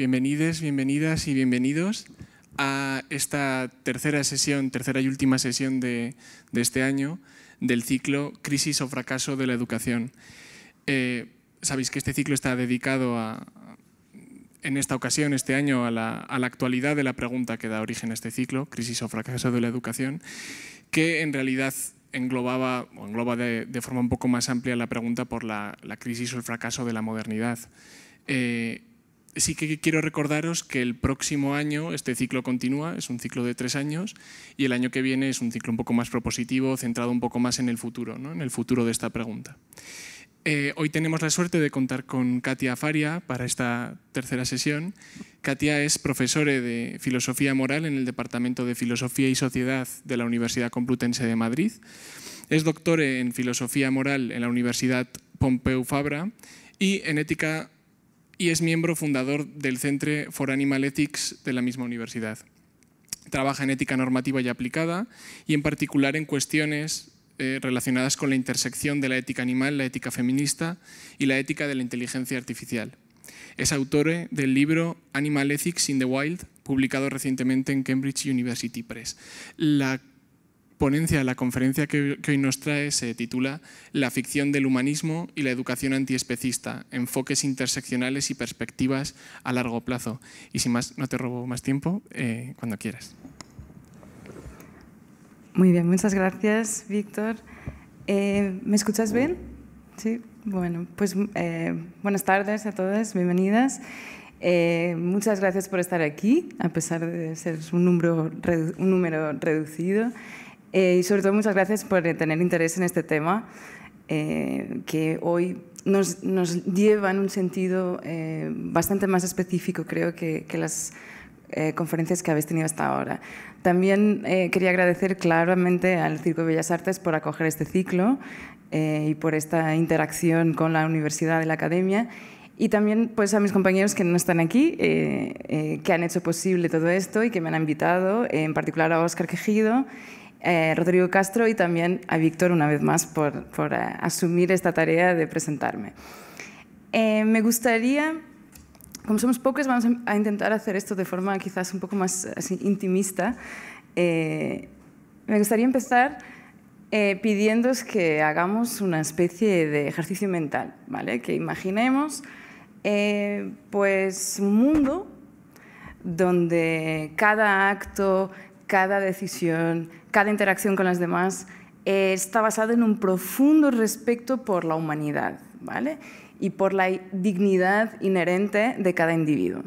Bienvenidos, bienvenidas y bienvenidos a esta tercera sesión, tercera y última sesión de, este año del ciclo Crisis o Fracaso de la Educación. Eh, sabéis que este ciclo está dedicado a, en esta ocasión, este año, a la, actualidad de la pregunta que da origen a este ciclo, Crisis o Fracaso de la Educación, que en realidad englobaba o engloba de, forma un poco más amplia la pregunta por la, crisis o el fracaso de la modernidad. Eh, sí que quiero recordaros que el próximo año este ciclo continúa, es un ciclo de tres años, y el año que viene es un ciclo un poco más propositivo, centrado un poco más en el futuro, en el futuro de esta pregunta. Eh, hoy tenemos la suerte de contar con Katia Faria para esta tercera sesión. Katia es profesora de Filosofía Moral en el Departamento de Filosofía y Sociedad de la Universidad Complutense de Madrid. Es doctor en Filosofía Moral en la Universidad Pompeu Fabra y en Ética y es miembro fundador del Centre for Animal Ethics de la misma universidad. Trabaja en ética normativa y aplicada y en particular en cuestiones eh, relacionadas con la intersección de la ética animal, la ética feminista y la ética de la inteligencia artificial. Es autor eh, del libro Animal Ethics in the Wild, publicado recientemente en Cambridge University Press ponencia, la conferencia que, hoy nos trae se titula La ficción del humanismo y la educación antiespecista, enfoques interseccionales y perspectivas a largo plazo. Y sin más, no te robo más tiempo, eh, cuando quieras. Muy bien, muchas gracias, Víctor. Eh, ¿Me escuchas bien? Sí, bueno, pues eh, buenas tardes a todas, bienvenidas. muchas gracias por estar aquí, a pesar de ser un número, un número reducido. Eh, y sobre todo muchas gracias por tener interés en este tema, eh, que hoy nos, nos, lleva en un sentido eh, bastante más específico, creo, que, que las conferencias que habéis tenido hasta ahora. También quería agradecer claramente al Circo de Bellas Artes por acoger este ciclo y por esta interacción con la universidad y la academia. Y también pues, a mis compañeros que no están aquí, que han hecho posible todo esto y que me han invitado, en particular a Óscar Quejido eh, Rodrigo Castro y también a Víctor una vez más por, eh, asumir esta tarea de presentarme. Eh, me gustaría, como somos pocos, vamos a intentar hacer esto de forma quizás un poco más intimista. me gustaría empezar pidiéndos que hagamos una especie de ejercicio mental, ¿vale? que imaginemos pues, un mundo donde cada acto, cada decisión, cada interacción con las demás, eh, está basado en un profundo respeto por la humanidad ¿vale? y por la dignidad inherente de cada individuo.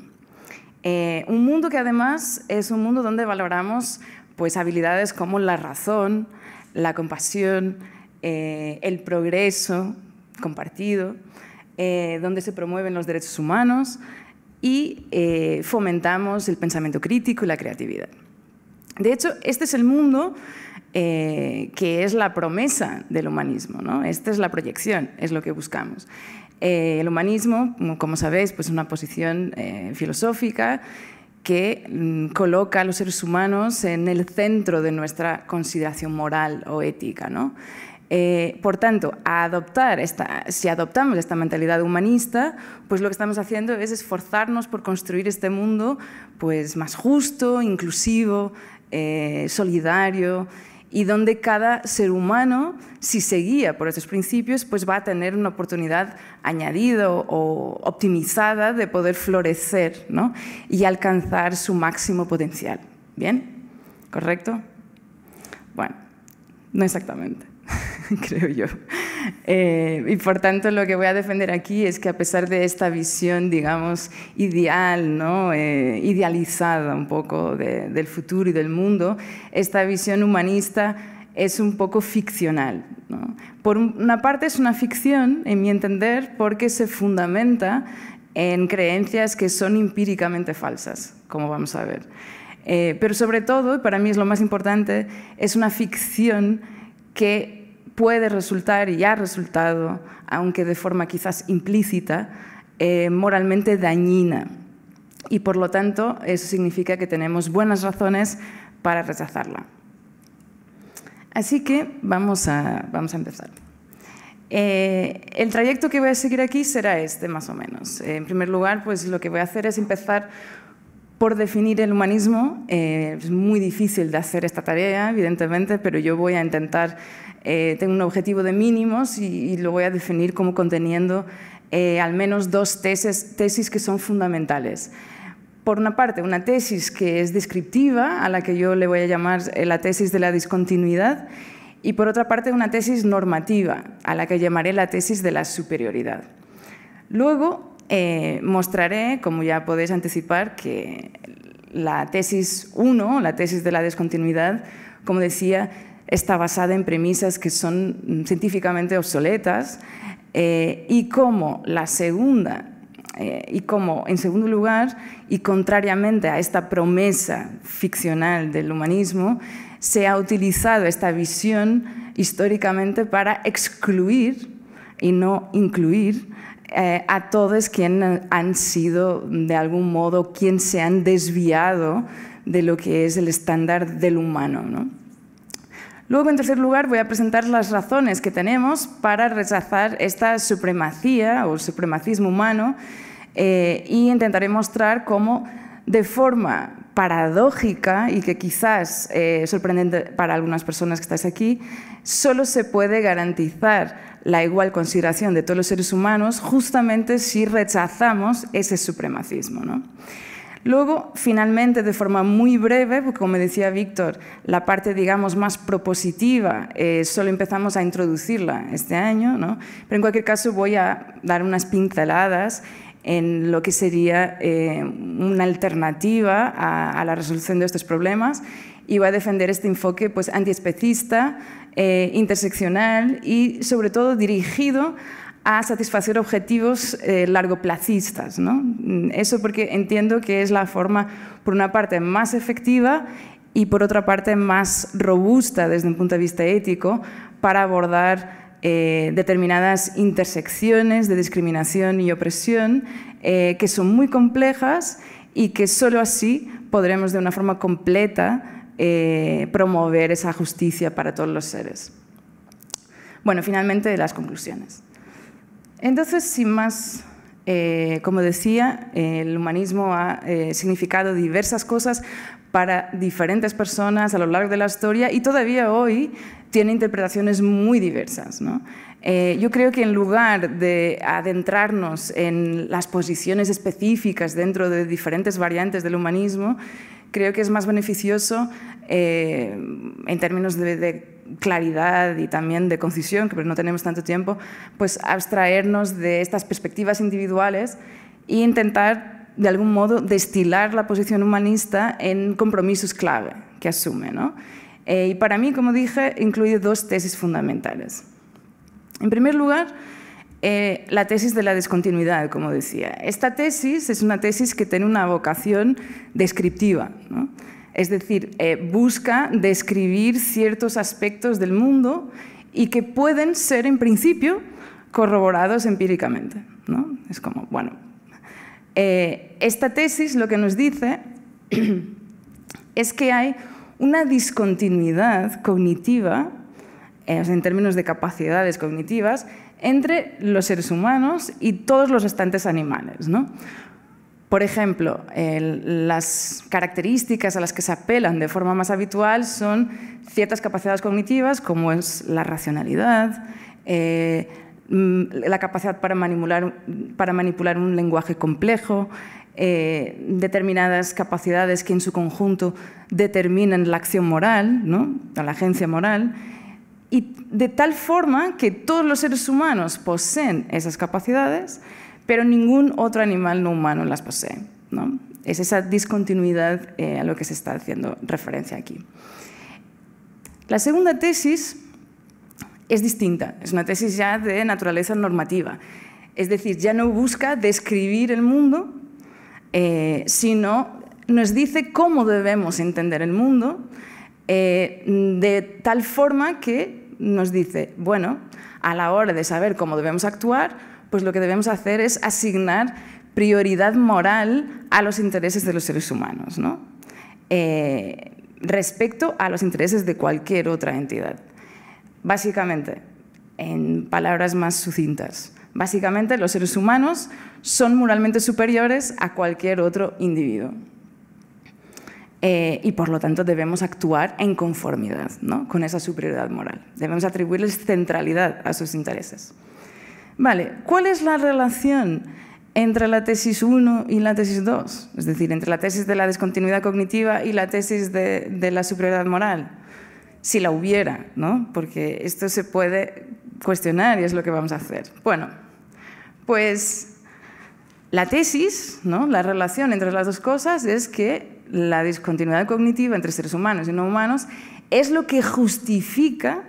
Eh, un mundo que además es un mundo donde valoramos pues, habilidades como la razón, la compasión, eh, el progreso compartido, donde se promueven los derechos humanos y fomentamos el pensamiento crítico y la creatividad. De hecho, este es el mundo eh, que es la promesa del humanismo, ¿no? esta es la proyección, es lo que buscamos. Eh, el humanismo, como, sabéis, pues, es una posición eh, filosófica que mm, coloca a los seres humanos en el centro de nuestra consideración moral o ética. por tanto, si adoptamos esta mentalidad humanista, pues lo que estamos haciendo es esforzarnos por construir este mundo pues, más justo, inclusivo, eh, solidario y donde cada ser humano, si seguía por estos principios, pues va a tener una oportunidad añadida o optimizada de poder florecer y alcanzar su máximo potencial. ¿Bien? ¿Correcto? Bueno, no exactamente, creo yo. Eh, y por tanto lo que voy a defender aquí es que a pesar de esta visión, digamos, ideal, ¿no? Eh, idealizada un poco del futuro y del mundo, esta visión humanista es un poco ficcional. Por una parte es una ficción, en mi entender, porque se fundamenta en creencias que son empíricamente falsas, como vamos a ver. Eh, pero sobre todo, para mí es lo más importante, es una ficción que puede resultar y ha resultado, aunque de forma quizás implícita, eh, moralmente dañina. Y por lo tanto, eso significa que tenemos buenas razones para rechazarla. Así que vamos a, vamos a empezar. Eh, el trayecto que voy a seguir aquí será este, más o menos. Eh, en primer lugar, pues lo que voy a hacer es empezar por definir el humanismo. Eh, es muy difícil de hacer esta tarea, evidentemente, pero yo voy a intentar, eh, tengo un objetivo de mínimos y, lo voy a definir como conteniendo eh, al menos dos tesis, tesis que son fundamentales. Por una parte, una tesis que es descriptiva, a la que yo le voy a llamar la tesis de la discontinuidad, y por otra parte, una tesis normativa, a la que llamaré la tesis de la superioridad. Luego, eh, mostraré, como ya podéis anticipar, que la tesis 1, la tesis de la descontinuidad, como decía, está basada en premisas que son científicamente obsoletas eh, y cómo la segunda, eh, y como en segundo lugar, y contrariamente a esta promesa ficcional del humanismo, se ha utilizado esta visión históricamente para excluir y no incluir eh, a todos quienes han sido, de algún modo, quienes se han desviado de lo que es el estándar del humano. Luego, en tercer lugar, voy a presentar las razones que tenemos para rechazar esta supremacía o supremacismo humano eh, y intentaré mostrar cómo, de forma paradójica y que quizás es eh, sorprendente para algunas personas que estáis aquí, solo se puede garantizar la igual consideración de todos los seres humanos justamente si rechazamos ese supremacismo. ¿no? Luego, finalmente, de forma muy breve, porque como decía Víctor, la parte, digamos, más propositiva eh, solo empezamos a introducirla este año, ¿no? pero en cualquier caso voy a dar unas pinceladas en lo que sería eh, una alternativa a, la resolución de estos problemas y voy a defender este enfoque pues, antiespecista, eh, interseccional y sobre todo dirigido a satisfacer objetivos eh, largoplacistas. Eso porque entiendo que es la forma, por una parte, más efectiva y por otra parte más robusta desde un punto de vista ético para abordar eh, determinadas intersecciones de discriminación y opresión eh, que son muy complejas y que solo así podremos de una forma completa eh, promover esa justicia para todos los seres. Bueno, finalmente las conclusiones. Entonces, sin más, eh, como decía, el humanismo ha eh, significado diversas cosas para diferentes personas a lo largo de la historia y todavía hoy tiene interpretaciones muy diversas. yo creo que en lugar de adentrarnos en las posiciones específicas dentro de diferentes variantes del humanismo, creo que es más beneficioso eh, en términos de, claridad y también de concisión, que no tenemos tanto tiempo, pues abstraernos de estas perspectivas individuales e intentar de algún modo destilar la posición humanista en compromisos clave que asume. ¿no? Eh, y para mí, como dije, incluye dos tesis fundamentales. En primer lugar, eh, la tesis de la discontinuidad como decía. Esta tesis es una tesis que tiene una vocación descriptiva, es decir, eh, busca describir ciertos aspectos del mundo y que pueden ser, en principio, corroborados empíricamente. Es como, bueno, eh, esta tesis lo que nos dice es que hay una discontinuidad cognitiva, en términos de capacidades cognitivas, entre los seres humanos y todos los restantes animales. Por ejemplo, las características a las que se apelan de forma más habitual son ciertas capacidades cognitivas, como es la racionalidad, eh, la capacidad para manipular, un lenguaje complejo, eh, determinadas capacidades que en su conjunto determinan la acción moral, ¿no? la agencia moral, y de tal forma que todos los seres humanos poseen esas capacidades, pero ningún otro animal no humano las posee. Es esa discontinuidad eh, a lo que se está haciendo referencia aquí. La segunda tesis es distinta, es una tesis ya de naturaleza normativa. Es decir, ya no busca describir el mundo, eh, sino nos dice cómo debemos entender el mundo eh, de tal forma que nos dice, bueno, a la hora de saber cómo debemos actuar, pues lo que debemos hacer es asignar prioridad moral a los intereses de los seres humanos, eh, respecto a los intereses de cualquier otra entidad. Básicamente, en palabras más sucintas, básicamente los seres humanos son moralmente superiores a cualquier otro individuo. Eh, y por lo tanto debemos actuar en conformidad ¿no? con esa superioridad moral. Debemos atribuirles centralidad a sus intereses. Vale, ¿cuál es la relación entre la tesis 1 y la tesis 2? Es decir, entre la tesis de la descontinuidad cognitiva y la tesis de, de la superioridad moral. Si la hubiera, ¿no? Porque esto se puede cuestionar y es lo que vamos a hacer. Bueno, pues la tesis, ¿no? la relación entre las dos cosas es que la discontinuidad cognitiva entre seres humanos y no humanos es lo que justifica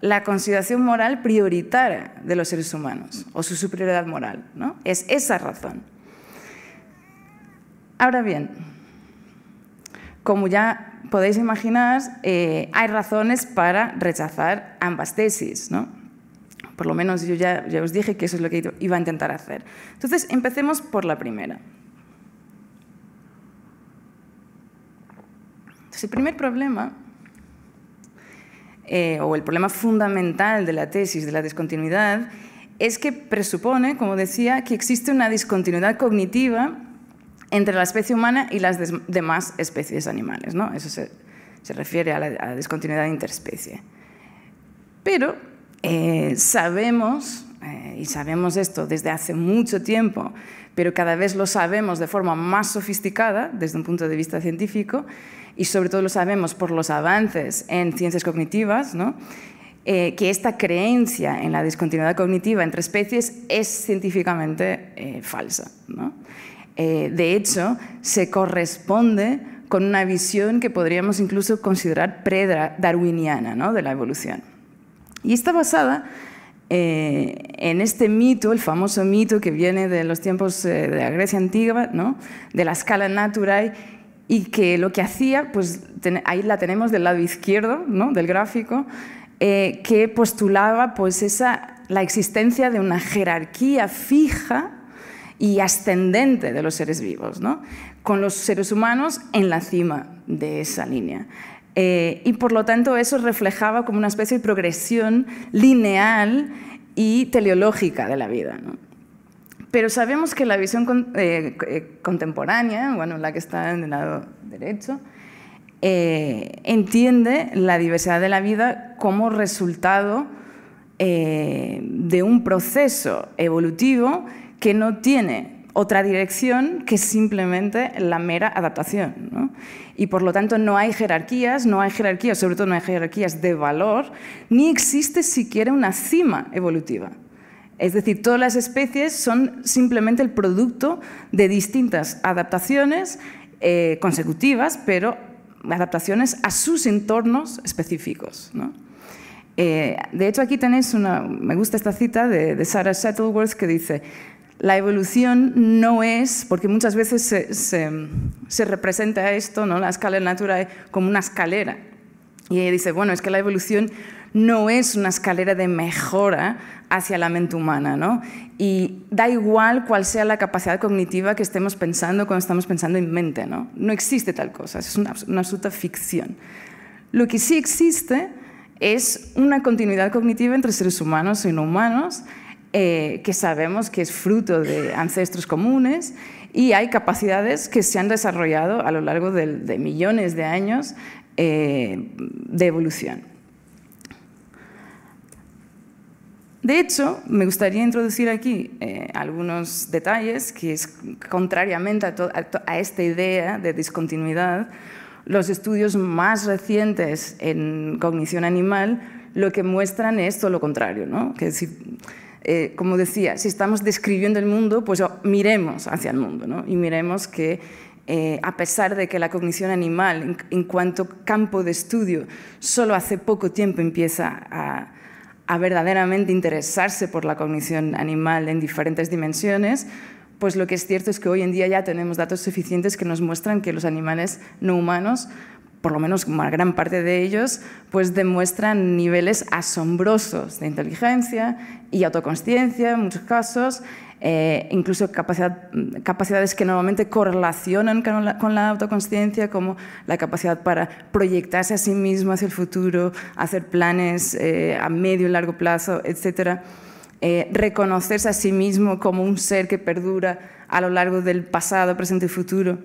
la consideración moral prioritaria de los seres humanos o su superioridad moral. ¿no? Es esa razón. Ahora bien, como ya podéis imaginar, eh, hay razones para rechazar ambas tesis. ¿no? Por lo menos yo ya os dije que eso es lo que iba a intentar hacer. Entonces, empecemos por la primera. el primer problema, eh, o el problema fundamental de la tesis de la discontinuidad, es que presupone, como decía, que existe una discontinuidad cognitiva entre la especie humana y las demás especies animales. ¿no? Eso se, se refiere a la, discontinuidad interespecie. Pero eh, sabemos, eh, y sabemos esto desde hace mucho tiempo, pero cada vez lo sabemos de forma más sofisticada desde un punto de vista científico, y sobre todo lo sabemos por los avances en ciencias cognitivas, ¿no? Eh, que esta creencia en la discontinuidad cognitiva entre especies es científicamente eh, falsa. ¿no? Eh, de hecho, se corresponde con una visión que podríamos incluso considerar pre-darwiniana ¿no? de la evolución. Y está basada en este mito, el famoso mito que viene de los tiempos de la Grecia antigua, ¿no? de la escala naturae, y que lo que hacía, pues ahí la tenemos del lado izquierdo ¿no? del gráfico, eh, que postulaba pues, esa, la existencia de una jerarquía fija y ascendente de los seres vivos, ¿no? con los seres humanos en la cima de esa línea. Eh, y por lo tanto eso reflejaba como una especie de progresión lineal y teleológica de la vida. ¿no? Pero sabemos que la visión eh, eh, contemporánea, bueno, la que está en el lado derecho, eh, entiende la diversidad de la vida como resultado de un proceso evolutivo que no tiene otra dirección que simplemente la mera adaptación. Y por lo tanto no hay jerarquías, no hay jerarquías, sobre todo no hay jerarquías de valor, ni existe siquiera una cima evolutiva. Es decir, todas las especies son simplemente el producto de distintas adaptaciones eh, consecutivas, pero adaptaciones a sus entornos específicos. Eh, de hecho, aquí tenéis una, me gusta esta cita de, Sarah Shuttleworth que dice, la evolución no es, porque muchas veces se, representa esto, ¿no? la escala de natural como una escalera. Y dice, bueno, es que la evolución no es una escalera de mejora hacia la mente humana, Y da igual cuál sea la capacidad cognitiva que estemos pensando cuando estamos pensando en mente, ¿no? existe tal cosa, es una, absoluta ficción. Lo que sí existe es una continuidad cognitiva entre seres humanos y no humanos, eh, que sabemos que es fruto de ancestros comunes y hay capacidades que se han desarrollado a lo largo de, millones de años eh, de evolución. De hecho, me gustaría introducir aquí eh, algunos detalles que es contrariamente a, esta idea de discontinuidad, los estudios más recientes en cognición animal lo que muestran es todo lo contrario, ¿no? que si, eh, como decía, si estamos describiendo el mundo, pues oh, miremos hacia el mundo ¿no? y miremos que eh, a pesar de que la cognición animal en, cuanto campo de estudio solo hace poco tiempo empieza a a verdaderamente interesarse por la cognición animal en diferentes dimensiones, pues lo que es cierto es que hoy en día ya tenemos datos suficientes que nos muestran que los animales no humanos por lo menos una gran parte de ellos, pues demuestran niveles asombrosos de inteligencia y autoconsciencia en muchos casos, eh, incluso capacidad, capacidades que normalmente correlacionan con la, autoconsciencia, como la capacidad para proyectarse a sí mismo hacia el futuro, hacer planes eh, a medio y largo plazo, etcétera. Eh, reconocerse a sí mismo como un ser que perdura a lo largo del pasado, presente y futuro.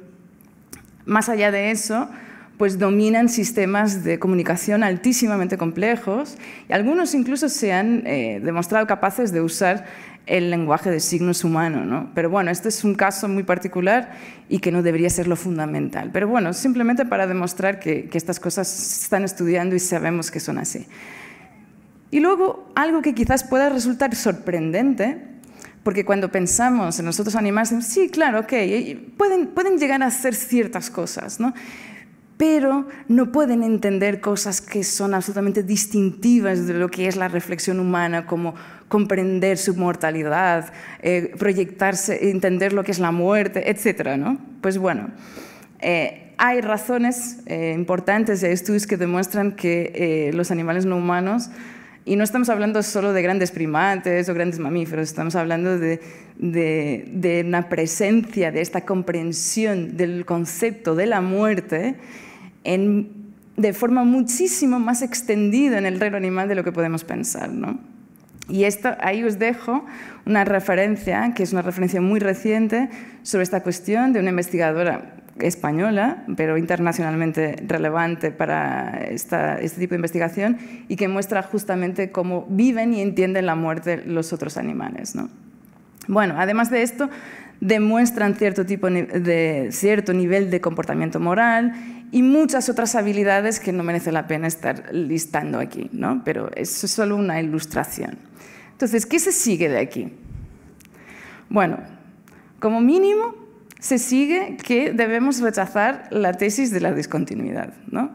Más allá de eso, pues dominan sistemas de comunicación altísimamente complejos y algunos incluso se han eh, demostrado capaces de usar el lenguaje de signos humano. Pero bueno, este es un caso muy particular y que no debería ser lo fundamental. Pero bueno, simplemente para demostrar que, estas cosas se están estudiando y sabemos que son así. Y luego, algo que quizás pueda resultar sorprendente, porque cuando pensamos en nosotros animales, sí, claro, ok, pueden, pueden llegar a hacer ciertas cosas, ¿no? pero no pueden entender cosas que son absolutamente distintivas de lo que es la reflexión humana, como comprender su mortalidad, eh, proyectarse, entender lo que es la muerte, etc. ¿no? Pues bueno, eh, hay razones eh, importantes, hay estudios que demuestran que eh, los animales no humanos y no estamos hablando solo de grandes primates o grandes mamíferos, estamos hablando de, de, una presencia, de esta comprensión del concepto de la muerte en, de forma muchísimo más extendida en el reino animal de lo que podemos pensar. ¿no? Y esto, ahí os dejo una referencia, que es una referencia muy reciente, sobre esta cuestión de una investigadora española, pero internacionalmente relevante para este tipo de investigación y que muestra justamente cómo viven y entienden la muerte los otros animales. ¿no? Bueno, además de esto, demuestran cierto, tipo de, cierto nivel de comportamiento moral y muchas otras habilidades que no merece la pena estar listando aquí, ¿no? pero eso es solo una ilustración. Entonces, ¿qué se sigue de aquí? Bueno, como mínimo se sigue que debemos rechazar la tesis de la discontinuidad. ¿no?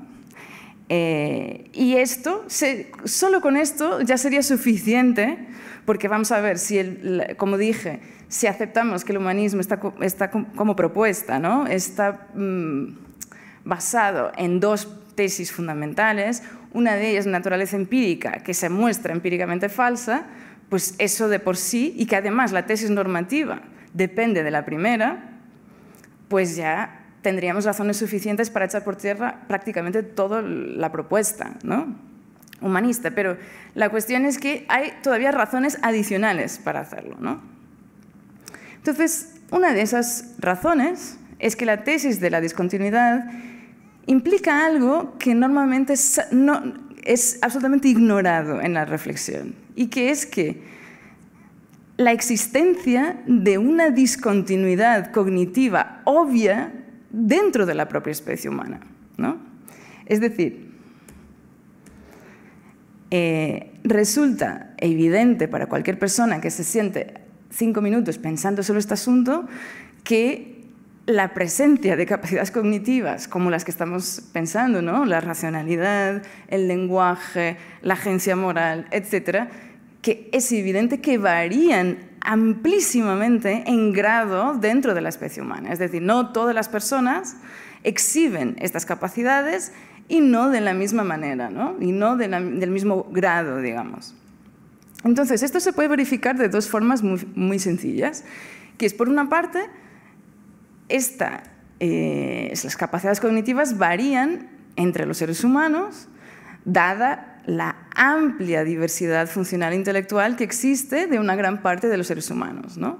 Eh, y esto, se, solo con esto ya sería suficiente, porque vamos a ver, si el, como dije, si aceptamos que el humanismo está, está como propuesta, ¿no? está... Mm, basado en dos tesis fundamentales, una de ellas naturaleza empírica, que se muestra empíricamente falsa, pues eso de por sí, y que además la tesis normativa depende de la primera, pues ya tendríamos razones suficientes para echar por tierra prácticamente toda la propuesta ¿no? humanista. Pero la cuestión es que hay todavía razones adicionales para hacerlo. ¿no? Entonces, una de esas razones es que la tesis de la discontinuidad implica algo que normalmente es, absolutamente ignorado en la reflexión, y que es que la existencia de una discontinuidad cognitiva obvia dentro de la propia especie humana. Es decir, eh, resulta evidente para cualquier persona que se siente cinco minutos pensando sobre este asunto que la presencia de capacidades cognitivas como las que estamos pensando, ¿no? la racionalidad, el lenguaje, la agencia moral, etcétera, que es evidente que varían amplísimamente en grado dentro de la especie humana. Es decir, no todas las personas exhiben estas capacidades y no de la misma manera, ¿no? y no del mismo grado, digamos. Entonces, esto se puede verificar de dos formas muy sencillas, que es por una parte esta, eh, las capacidades cognitivas varían entre los seres humanos, dada la amplia diversidad funcional intelectual que existe de una gran parte de los seres humanos. ¿no?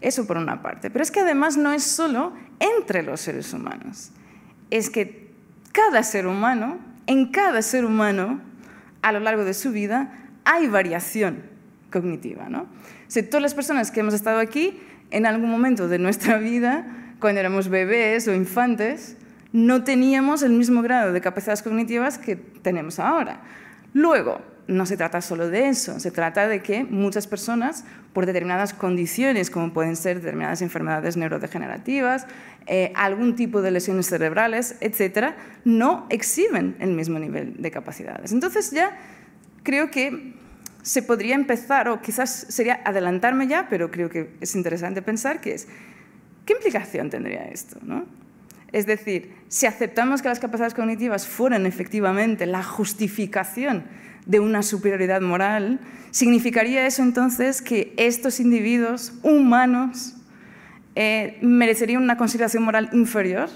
Eso por una parte. Pero es que además no es solo entre los seres humanos, es que cada ser humano, en cada ser humano, a lo largo de su vida, hay variación cognitiva. ¿no? todas las personas que hemos estado aquí en algún momento de nuestra vida, cuando éramos bebés o infantes, no teníamos el mismo grado de capacidades cognitivas que tenemos ahora. Luego, no se trata solo de eso, se trata de que muchas personas, por determinadas condiciones, como pueden ser determinadas enfermedades neurodegenerativas, eh, algún tipo de lesiones cerebrales, etcétera, no exhiben el mismo nivel de capacidades. Entonces ya creo que se podría empezar, o quizás sería adelantarme ya, pero creo que es interesante pensar, que es, ¿qué implicación tendría esto? ¿no? Es decir, si aceptamos que las capacidades cognitivas fueran efectivamente la justificación de una superioridad moral, ¿significaría eso entonces que estos individuos humanos eh, merecerían una consideración moral inferior?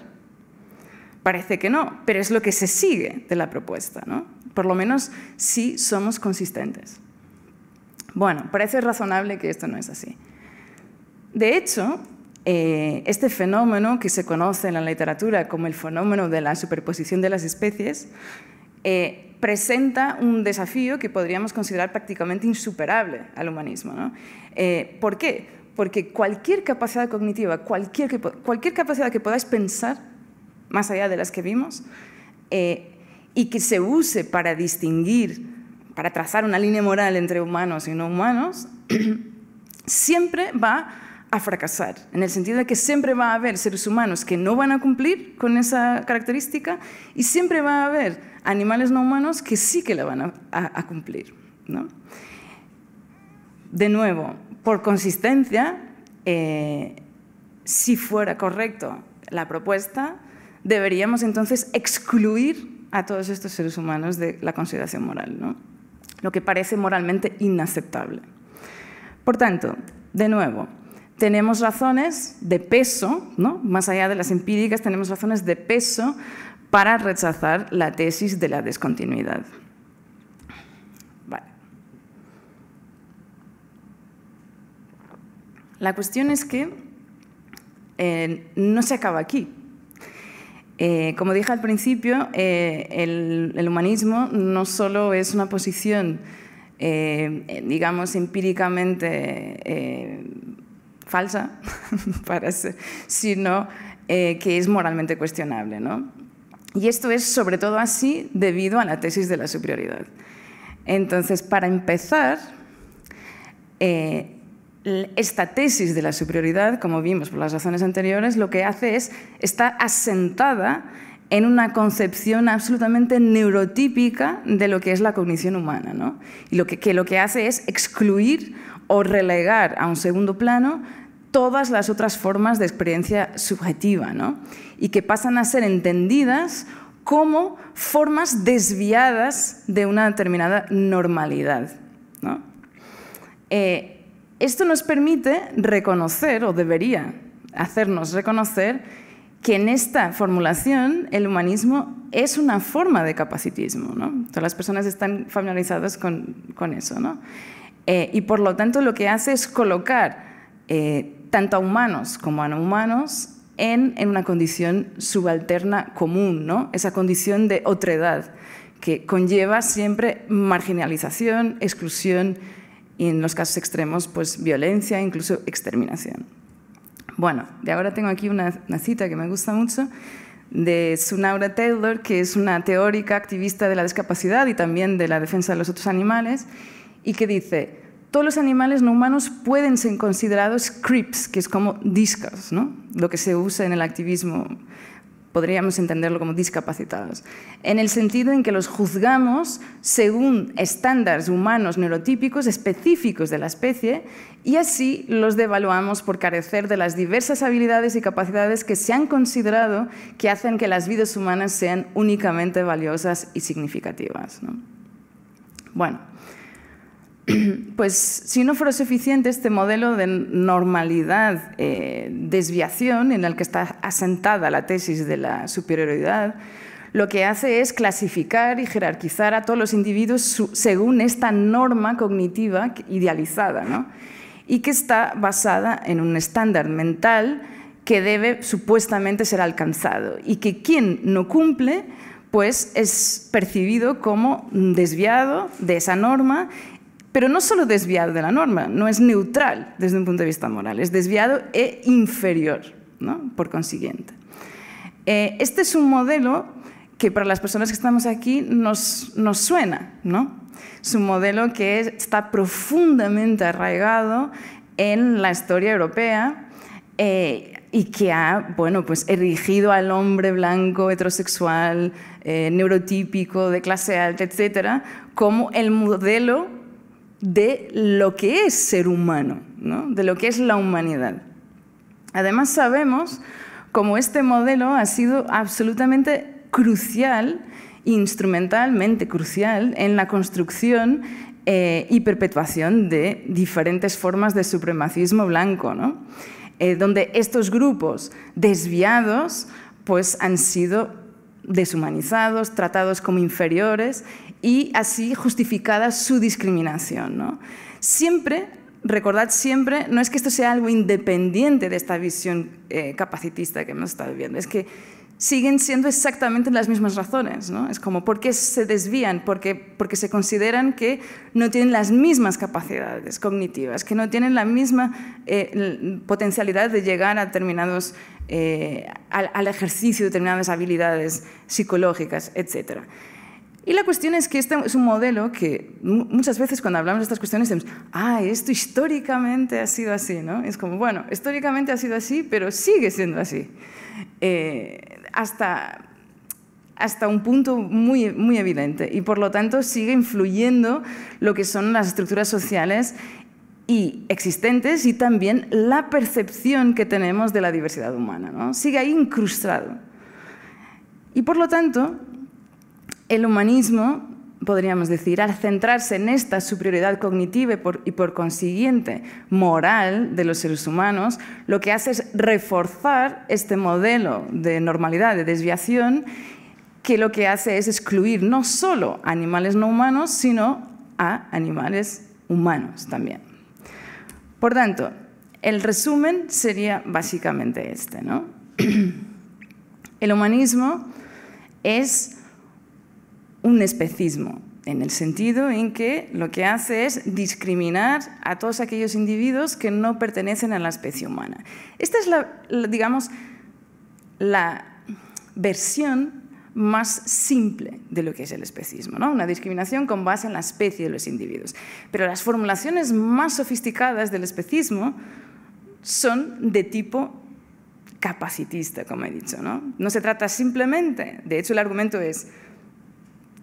Parece que no, pero es lo que se sigue de la propuesta, ¿no? Por lo menos si somos consistentes. Bueno, parece razonable que esto no es así. De hecho, eh, este fenómeno que se conoce en la literatura como el fenómeno de la superposición de las especies eh, presenta un desafío que podríamos considerar prácticamente insuperable al humanismo. ¿no? Eh, ¿Por qué? Porque cualquier capacidad cognitiva, cualquier, cualquier capacidad que podáis pensar, más allá de las que vimos, y que se use para distinguir para trazar una línea moral entre humanos y no humanos, siempre va a fracasar, en el sentido de que siempre va a haber seres humanos que no van a cumplir con esa característica y siempre va a haber animales no humanos que sí que la van a, cumplir. De nuevo, por consistencia, eh, si fuera correcto la propuesta, deberíamos entonces excluir a todos estos seres humanos de la consideración moral lo que parece moralmente inaceptable. Por tanto, de nuevo, tenemos razones de peso, ¿no? más allá de las empíricas, tenemos razones de peso para rechazar la tesis de la descontinuidad. La cuestión es que eh, no se acaba aquí, eh, como dije al principio, eh, el, humanismo no solo es una posición, eh, digamos, empíricamente falsa, sino que es moralmente cuestionable. ¿no? Y esto es sobre todo así debido a la tesis de la superioridad. Entonces, para empezar, esta tesis de la superioridad, como vimos por las razones anteriores, lo que hace es, está asentada en una concepción absolutamente neurotípica de lo que es la cognición humana, y lo que, lo que hace es excluir o relegar a un segundo plano todas las otras formas de experiencia subjetiva, y que pasan a ser entendidas como formas desviadas de una determinada normalidad. ¿no? Eh, esto nos permite reconocer, o debería hacernos reconocer, que en esta formulación el humanismo es una forma de capacitismo. ¿no? Todas las personas están familiarizadas con, eso. ¿no? Eh, y por lo tanto lo que hace es colocar eh, tanto a humanos como a no humanos en, una condición subalterna común, ¿no? esa condición de otredad que conlleva siempre marginalización, exclusión, y en los casos extremos, pues violencia, incluso exterminación. Bueno, de ahora tengo aquí una, cita que me gusta mucho de Sunaura Taylor, que es una teórica activista de la discapacidad y también de la defensa de los otros animales, y que dice, todos los animales no humanos pueden ser considerados creeps, que es como discos, ¿no? lo que se usa en el activismo podríamos entenderlo como discapacitados, en el sentido en que los juzgamos según estándares humanos neurotípicos específicos de la especie y así los devaluamos por carecer de las diversas habilidades y capacidades que se han considerado que hacen que las vidas humanas sean únicamente valiosas y significativas. Bueno, pues si no fuera suficiente este modelo de normalidad, eh, desviación en el que está asentada la tesis de la superioridad, lo que hace es clasificar y jerarquizar a todos los individuos según esta norma cognitiva idealizada, ¿no? y que está basada en un estándar mental que debe supuestamente ser alcanzado y que quien no cumple pues es percibido como desviado de esa norma pero no solo desviado de la norma, no es neutral desde un punto de vista moral, es desviado e inferior, ¿no? por consiguiente. Eh, este es un modelo que para las personas que estamos aquí nos, suena, ¿no? Es un modelo que está profundamente arraigado en la historia europea eh, y que ha, bueno, pues erigido al hombre blanco, heterosexual, eh, neurotípico, de clase alta, etcétera, como el modelo de lo que es ser humano, ¿no? de lo que es la humanidad. Además sabemos cómo este modelo ha sido absolutamente crucial, instrumentalmente crucial, en la construcción eh, y perpetuación de diferentes formas de supremacismo blanco, eh, donde estos grupos desviados pues, han sido deshumanizados, tratados como inferiores y así justificada su discriminación. ¿no? Siempre, recordad siempre, no es que esto sea algo independiente de esta visión eh, capacitista que hemos estado viendo, es que siguen siendo exactamente las mismas razones. ¿no? Es como, ¿por qué se desvían? Porque, porque se consideran que no tienen las mismas capacidades cognitivas, que no tienen la misma eh, potencialidad de llegar a determinados, eh, al, al, ejercicio de determinadas habilidades psicológicas, etcétera. Y la cuestión es que este es un modelo que muchas veces cuando hablamos de estas cuestiones decimos, ah, esto históricamente ha sido así, ¿no? Es como, bueno, históricamente ha sido así, pero sigue siendo así. Eh, hasta hasta un punto muy, muy evidente y por lo tanto sigue influyendo lo que son las estructuras sociales y existentes y también la percepción que tenemos de la diversidad humana. ¿no? Sigue ahí incrustado. Y por lo tanto, el humanismo, podríamos decir, al centrarse en esta superioridad cognitiva y por, consiguiente moral de los seres humanos, lo que hace es reforzar este modelo de normalidad, de desviación, que lo que hace es excluir no solo a animales no humanos, sino a animales humanos también. Por tanto, el resumen sería básicamente este. El humanismo es un especismo, en el sentido en que lo que hace es discriminar a todos aquellos individuos que no pertenecen a la especie humana. Esta es la, digamos, la versión más simple de lo que es el especismo, ¿no? una discriminación con base en la especie de los individuos. Pero las formulaciones más sofisticadas del especismo son de tipo capacitista, como he dicho. ¿no? no se trata simplemente, de hecho el argumento es,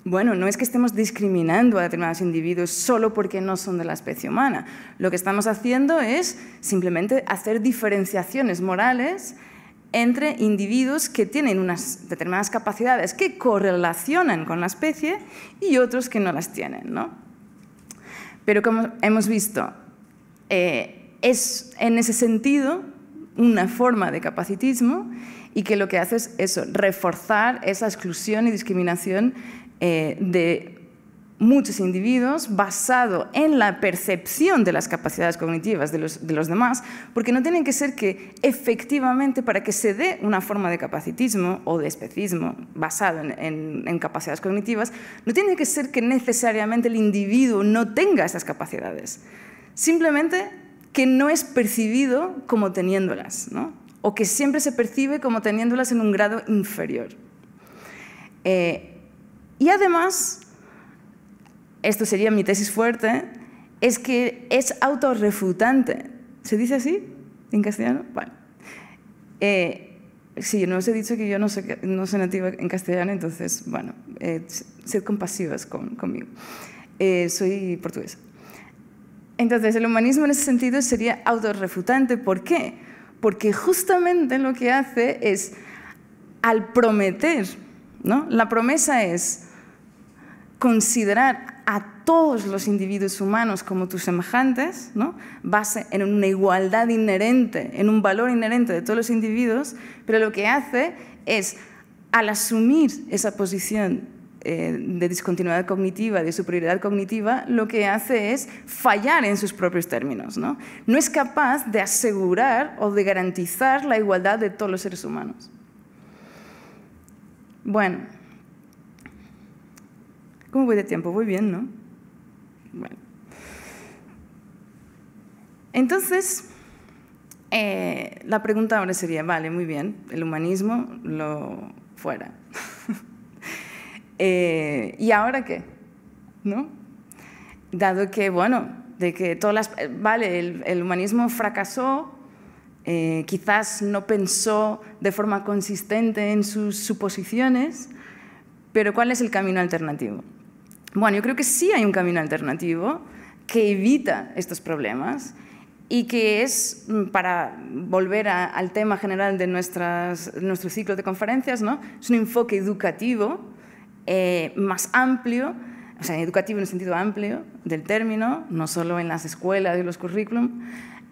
bueno, no es que estemos discriminando a determinados individuos solo porque no son de la especie humana. Lo que estamos haciendo es simplemente hacer diferenciaciones morales entre individuos que tienen unas determinadas capacidades que correlacionan con la especie y otros que no las tienen. Pero como hemos visto, eh, es en ese sentido una forma de capacitismo y que lo que hace es eso, reforzar esa exclusión y discriminación eh, de muchos individuos basado en la percepción de las capacidades cognitivas de los, demás, porque no tienen que ser que efectivamente para que se dé una forma de capacitismo o de especismo basado en, capacidades cognitivas, no tiene que ser que necesariamente el individuo no tenga esas capacidades, simplemente que no es percibido como teniéndolas, o que siempre se percibe como teniéndolas en un grado inferior. Eh, y además, esto sería mi tesis fuerte, es que es autorrefutante. ¿Se dice así en castellano? Bueno. Eh, Sí, no os he dicho que yo no soy, no nativa en castellano, entonces, bueno, eh, sed compasivas con, conmigo. Eh, soy portuguesa. Entonces, el humanismo en ese sentido sería autorrefutante. ¿Por qué? Porque justamente lo que hace es, al prometer, ¿no? La promesa es, considerar a todos los individuos humanos como tus semejantes, ¿no? base en una igualdad inherente, en un valor inherente de todos los individuos, pero lo que hace es, al asumir esa posición eh, de discontinuidad cognitiva, de superioridad cognitiva, lo que hace es fallar en sus propios términos. ¿no? no es capaz de asegurar o de garantizar la igualdad de todos los seres humanos. Bueno. ¿Cómo voy de tiempo? Voy bien, ¿no? Bueno. Entonces, eh, la pregunta ahora sería, vale, muy bien, el humanismo lo fuera. Eh, ¿Y ahora qué? ¿No? Dado que, bueno, de que todas Vale, el, humanismo fracasó, eh, quizás no pensó de forma consistente en sus suposiciones, pero ¿cuál es el camino alternativo? Bueno, yo creo que sí hay un camino alternativo que evita estos problemas y que es, mm, para volver al tema general de nuestro ciclo de conferencias, ¿no? es un enfoque educativo eh, más amplio, o sea, educativo en el sentido amplio del término, no solo en las escuelas y los currículum,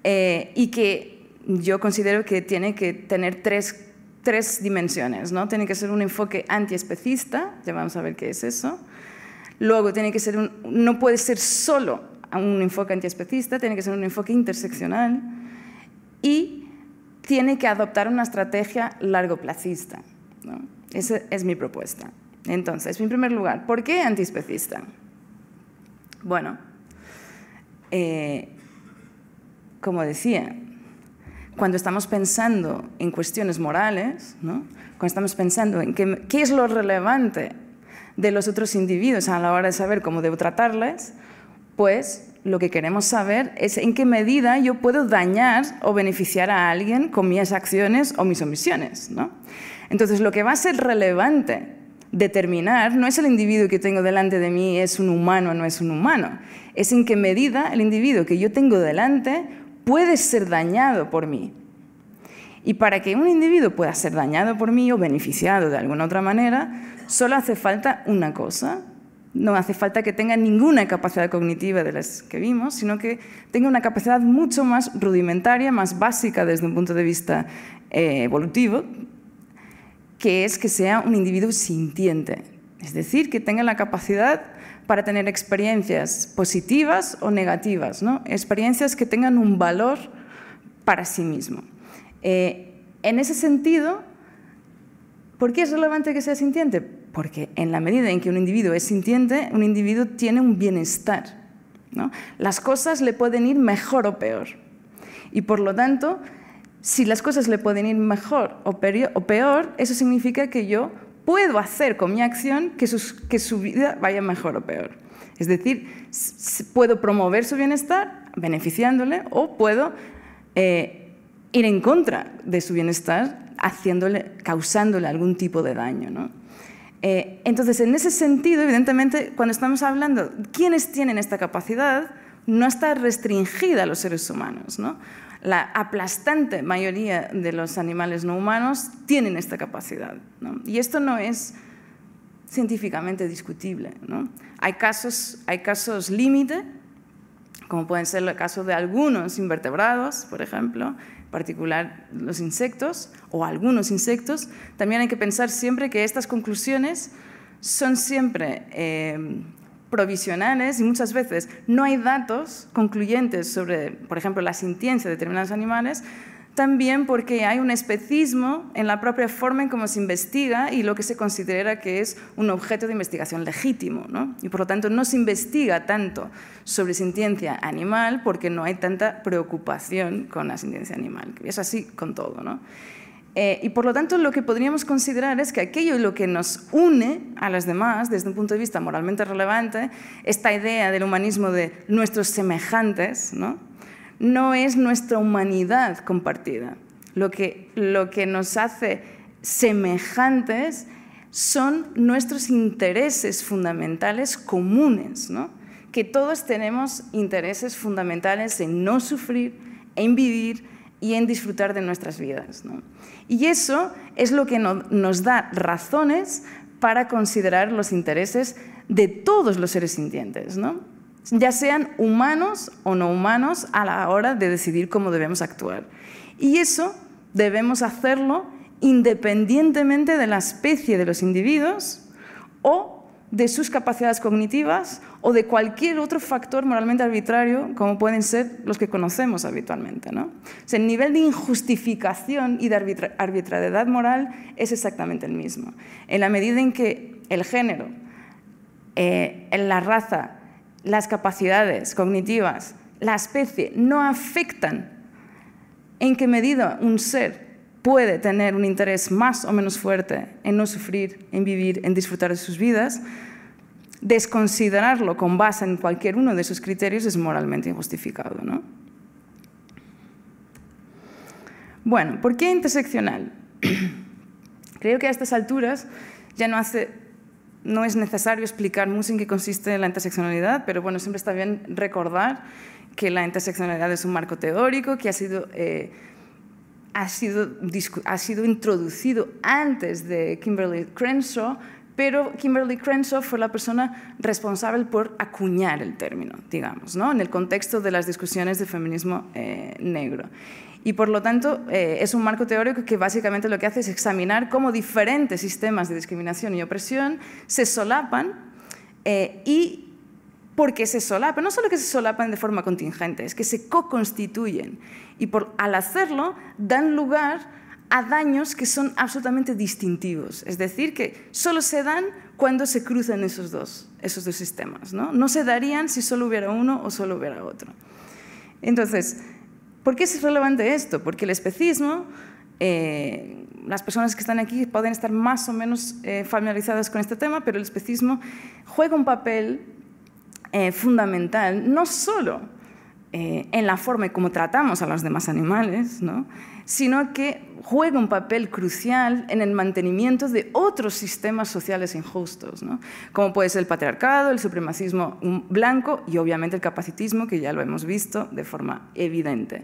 eh, y que yo considero que tiene que tener tres, tres dimensiones, ¿no? Tiene que ser un enfoque antiespecista, ya vamos a ver qué es eso, Luego, tiene que ser no puede ser solo un enfoque antiespecista, tiene que ser un enfoque interseccional y tiene que adoptar una estrategia largoplacista. ¿no? Esa es mi propuesta. Entonces, en primer lugar, ¿por qué antiespecista? Bueno, eh, como decía, cuando estamos pensando en cuestiones morales, cuando estamos pensando en qué, qué es lo relevante de los otros individuos a la hora de saber cómo debo tratarles, pues lo que queremos saber es en qué medida yo puedo dañar o beneficiar a alguien con mis acciones o mis omisiones. Entonces, lo que va a ser relevante determinar no es el individuo que tengo delante de mí, es un humano o no es un humano, es en qué medida el individuo que yo tengo delante puede ser dañado por mí, y para que un individuo pueda ser dañado por mí o beneficiado de alguna otra manera, solo hace falta una cosa. No hace falta que tenga ninguna capacidad cognitiva de las que vimos, sino que tenga una capacidad mucho más rudimentaria, más básica desde un punto de vista eh, evolutivo, que es que sea un individuo sintiente. Es decir, que tenga la capacidad para tener experiencias positivas o negativas, experiencias que tengan un valor para sí mismo. Eh, en ese sentido, ¿por qué es relevante que sea sintiente? Porque en la medida en que un individuo es sintiente, un individuo tiene un bienestar. Las cosas le pueden ir mejor o peor. Y por lo tanto, si las cosas le pueden ir mejor o peor, eso significa que yo puedo hacer con mi acción que, que su vida vaya mejor o peor. Es decir, puedo promover su bienestar beneficiándole o puedo eh, ir en contra de su bienestar, causándole algún tipo de daño. Eh, entonces, en ese sentido, evidentemente, cuando estamos hablando de quiénes tienen esta capacidad, no está restringida a los seres humanos. La aplastante mayoría de los animales no humanos tienen esta capacidad. Y esto no es científicamente discutible. Hay casos, hay casos límite, como pueden ser el caso de algunos invertebrados, por ejemplo, particular los insectos o algunos insectos, también hay que pensar siempre que estas conclusiones son siempre eh, provisionales y muchas veces no hay datos concluyentes sobre, por ejemplo, la sintiencia de determinados animales, también porque hay un especismo en la propia forma en cómo se investiga y lo que se considera que es un objeto de investigación legítimo. ¿no? Y por lo tanto no se investiga tanto sobre sintiencia animal porque no hay tanta preocupación con la sintiencia animal. Es así con todo. Eh, y por lo tanto lo que podríamos considerar es que aquello lo que nos une a las demás desde un punto de vista moralmente relevante, esta idea del humanismo de nuestros semejantes, ¿no? no es nuestra humanidad compartida. Lo que, nos hace semejantes son nuestros intereses fundamentales comunes, ¿no? que todos tenemos intereses fundamentales en no sufrir, en vivir y en disfrutar de nuestras vidas. ¿no? Y eso es lo que nos da razones para considerar los intereses de todos los seres sintientes. ¿no? ya sean humanos o no humanos, a la hora de decidir cómo debemos actuar. Y eso debemos hacerlo independientemente de la especie de los individuos o de sus capacidades cognitivas o de cualquier otro factor moralmente arbitrario, como pueden ser los que conocemos habitualmente. ¿no? el nivel de injustificación y de arbitrariedad moral es exactamente el mismo. En la medida en que el género, en eh, la raza las capacidades cognitivas, la especie, no afectan en qué medida un ser puede tener un interés más o menos fuerte en no sufrir, en vivir, en disfrutar de sus vidas, desconsiderarlo con base en cualquier uno de sus criterios es moralmente injustificado. Bueno, ¿por qué interseccional? Creo que a estas alturas ya no hace no es necesario explicar mucho en qué consiste la interseccionalidad, pero bueno, siempre está bien recordar que la interseccionalidad es un marco teórico que ha sido, eh, ha ha sido introducido antes de Kimberly Crenshaw, pero Kimberly Crenshaw fue la persona responsable por acuñar el término, digamos, ¿no? en el contexto de las discusiones de feminismo eh, negro. Y por lo tanto, eh, es un marco teórico que básicamente lo que hace es examinar cómo diferentes sistemas de discriminación y opresión se solapan eh, y y qué se solapan, no solo que se solapan de forma contingente, es que se co-constituyen y por, al hacerlo dan lugar a daños que son absolutamente distintivos, es decir, que solo se dan cuando se cruzan esos dos, esos dos sistemas, ¿no? no se darían si solo hubiera uno o solo hubiera otro. Entonces, ¿Por qué es relevante esto? Porque el especismo, eh, las personas que están aquí pueden estar más o menos eh, familiarizadas con este tema, pero el especismo juega un papel eh, fundamental, no solo en la forma en cómo tratamos a los demás animales, ¿no? sino que juega un papel crucial en el mantenimiento de otros sistemas sociales injustos, como puede ser el patriarcado, el supremacismo blanco y obviamente el capacitismo, que ya lo hemos visto de forma evidente.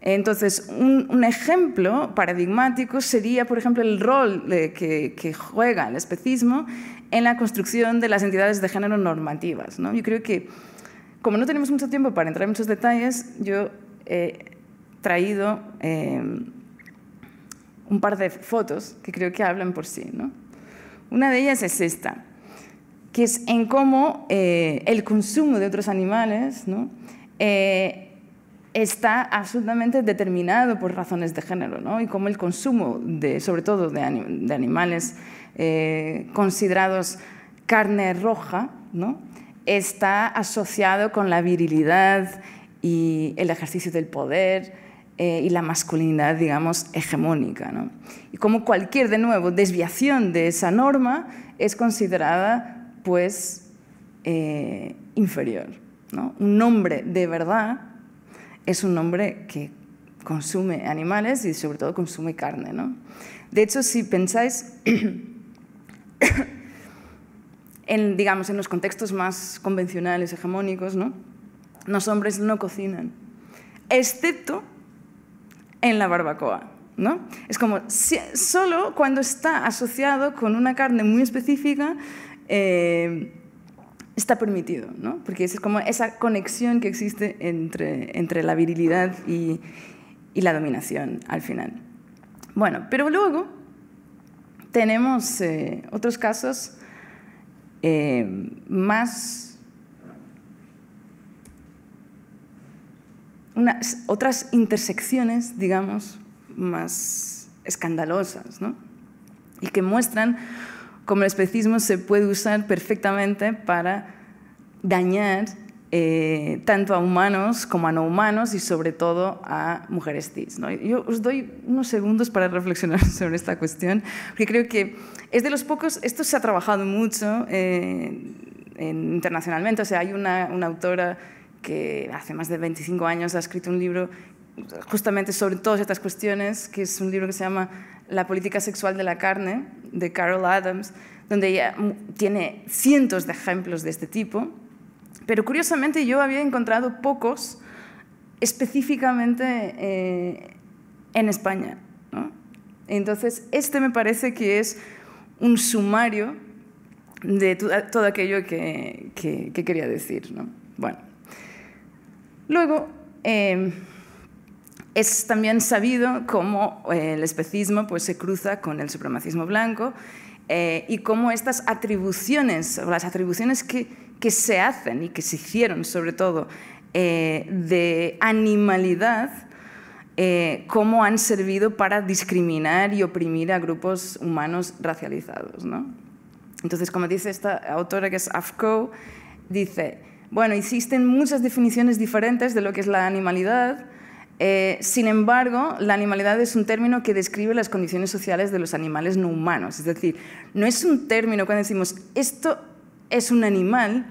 Entonces, un, ejemplo paradigmático sería, por ejemplo, el rol que, juega el especismo en la construcción de las entidades de género normativas. Yo creo que, como no tenemos mucho tiempo para entrar en muchos detalles, yo eh, traído eh, un par de fotos que creo que hablan por sí. Una de ellas es esta, que es en cómo eh, el consumo de otros animales eh, está absolutamente determinado por razones de género ¿no? y cómo el consumo, sobre todo de, animales considerados carne roja, está asociado con la virilidad y el ejercicio del poder eh, y la masculinidad, digamos, hegemónica. ¿no? Y como cualquier, de nuevo, desviación de esa norma es considerada, pues, eh, inferior. ¿no? Un hombre de verdad es un hombre que consume animales y sobre todo consume carne. ¿no? De hecho, si pensáis en, digamos, en los contextos más convencionales, hegemónicos, ¿no? los hombres no cocinan, excepto en la barbacoa. ¿no? Es como solo cuando está asociado con una carne muy específica eh, está permitido, ¿no? porque es como esa conexión que existe entre, entre la virilidad y, y la dominación al final. Bueno, pero luego tenemos eh, otros casos eh, más otras intersecciones, digamos, más escandalosas, ¿no? y que muestran cómo el especismo se puede usar perfectamente para dañar eh, tanto a humanos como a no humanos y sobre todo a mujeres cis. ¿no? Yo os doy unos segundos para reflexionar sobre esta cuestión, porque creo que es de los pocos, esto se ha trabajado mucho eh, internacionalmente, o sea, hay una, una autora que hace más de 25 años ha escrito un libro justamente sobre todas estas cuestiones, que es un libro que se llama La política sexual de la carne, de Carol Adams, donde ella tiene cientos de ejemplos de este tipo, pero curiosamente yo había encontrado pocos específicamente eh, en España. Entonces, este me parece que es un sumario de todo aquello que, que quería decir. ¿no? Bueno. Luego, em, es también sabido cómo eh, el especismo pues, se cruza con el supremacismo blanco eh, y cómo estas atribuciones, o las atribuciones que, se hacen y que se hicieron sobre todo eh, de animalidad, cómo han servido para discriminar y oprimir a grupos humanos racializados. ¿no? Entonces, como dice esta autora que es Afko, dice... Bueno, existen muchas definiciones diferentes de lo que es la animalidad. Eh, sin embargo, la animalidad es un término que describe las condiciones sociales de los animales no humanos. Es decir, no es un término cuando decimos esto es un animal,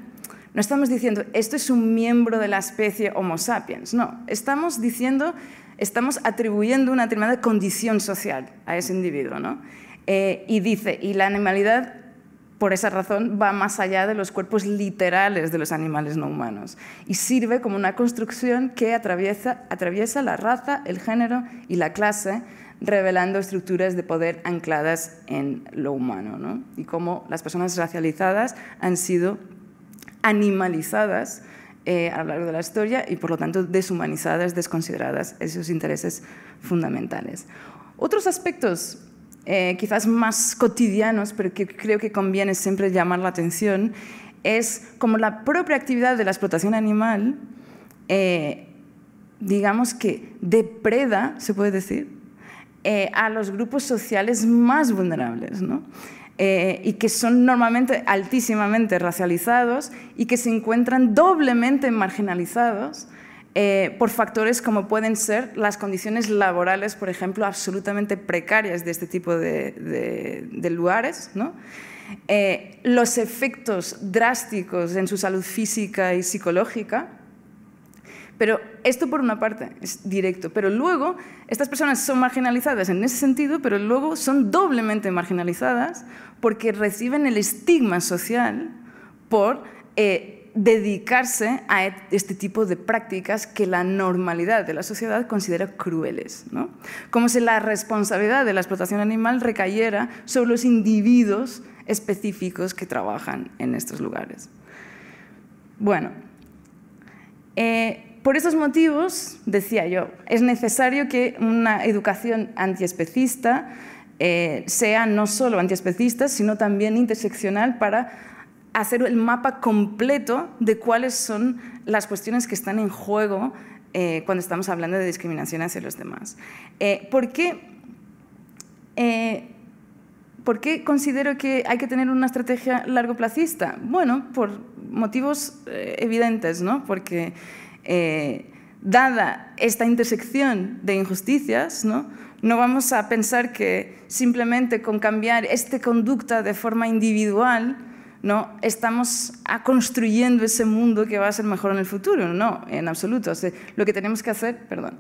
no estamos diciendo esto es un miembro de la especie Homo sapiens, no, estamos diciendo, estamos atribuyendo una determinada condición social a ese individuo. Eh, y dice, y la animalidad por esa razón va más allá de los cuerpos literales de los animales no humanos y sirve como una construcción que atraviesa, la raza, el género y la clase, revelando estructuras de poder ancladas en lo humano y cómo las personas racializadas han sido animalizadas eh, a lo largo de la historia y por lo tanto deshumanizadas, desconsideradas esos intereses fundamentales. Otros aspectos eh, quizás más cotidianos, pero que creo que conviene siempre llamar la atención, es como la propia actividad de la explotación animal, eh, digamos que depreda, se puede decir, eh, a los grupos sociales más vulnerables, y que son normalmente altísimamente racializados y que se encuentran doblemente marginalizados eh, por factores como pueden ser las condiciones laborales, por ejemplo, absolutamente precarias de este tipo de, lugares, eh, los efectos drásticos en su salud física y psicológica. Pero esto por una parte es directo, pero luego estas personas son marginalizadas en ese sentido, pero luego son doblemente marginalizadas porque reciben el estigma social por eh, dedicarse a este tipo de prácticas que la normalidad de la sociedad considera crueles. Como si la responsabilidad de la explotación animal recayera sobre los individuos específicos que trabajan en estos lugares. Bueno, eh, por esos motivos, decía yo, es necesario que una educación antiespecista eh, sea no solo antiespecista, sino también interseccional para hacer el mapa completo de cuáles son las cuestiones que están en juego eh, cuando estamos hablando de discriminación hacia los demás. Eh, eh, ¿por, qué, considero que hay que tener una estrategia largo Bueno, por motivos evidentes, ¿no? Porque dada esta intersección de injusticias, ¿no? no vamos a pensar que simplemente con cambiar esta conducta de forma individual ¿no? estamos ah, construyendo ese mundo que va a ser mejor en el futuro, no, en absoluto. lo que tenemos que hacer, perdón,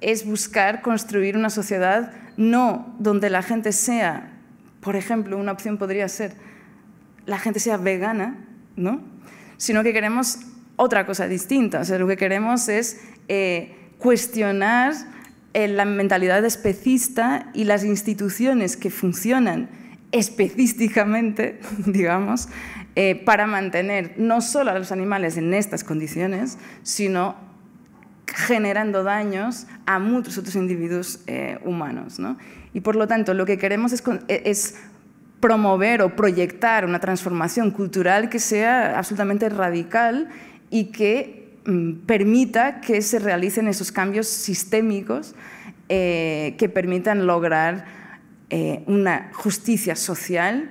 es buscar construir una sociedad no donde la gente sea, por ejemplo, una opción podría ser, la gente sea vegana, ¿no? sino que queremos otra cosa distinta. O sea, lo que queremos es eh, cuestionar eh, la mentalidad especista y las instituciones que funcionan específicamente, digamos, eh, para mantener no solo a los animales en estas condiciones, sino generando daños a muchos otros individuos eh, humanos. Y por lo tanto, lo que queremos e, es, promover o proyectar una transformación cultural que sea absolutamente radical y que mm, permita que se realicen esos cambios sistémicos eh, que permitan lograr eh, una justicia social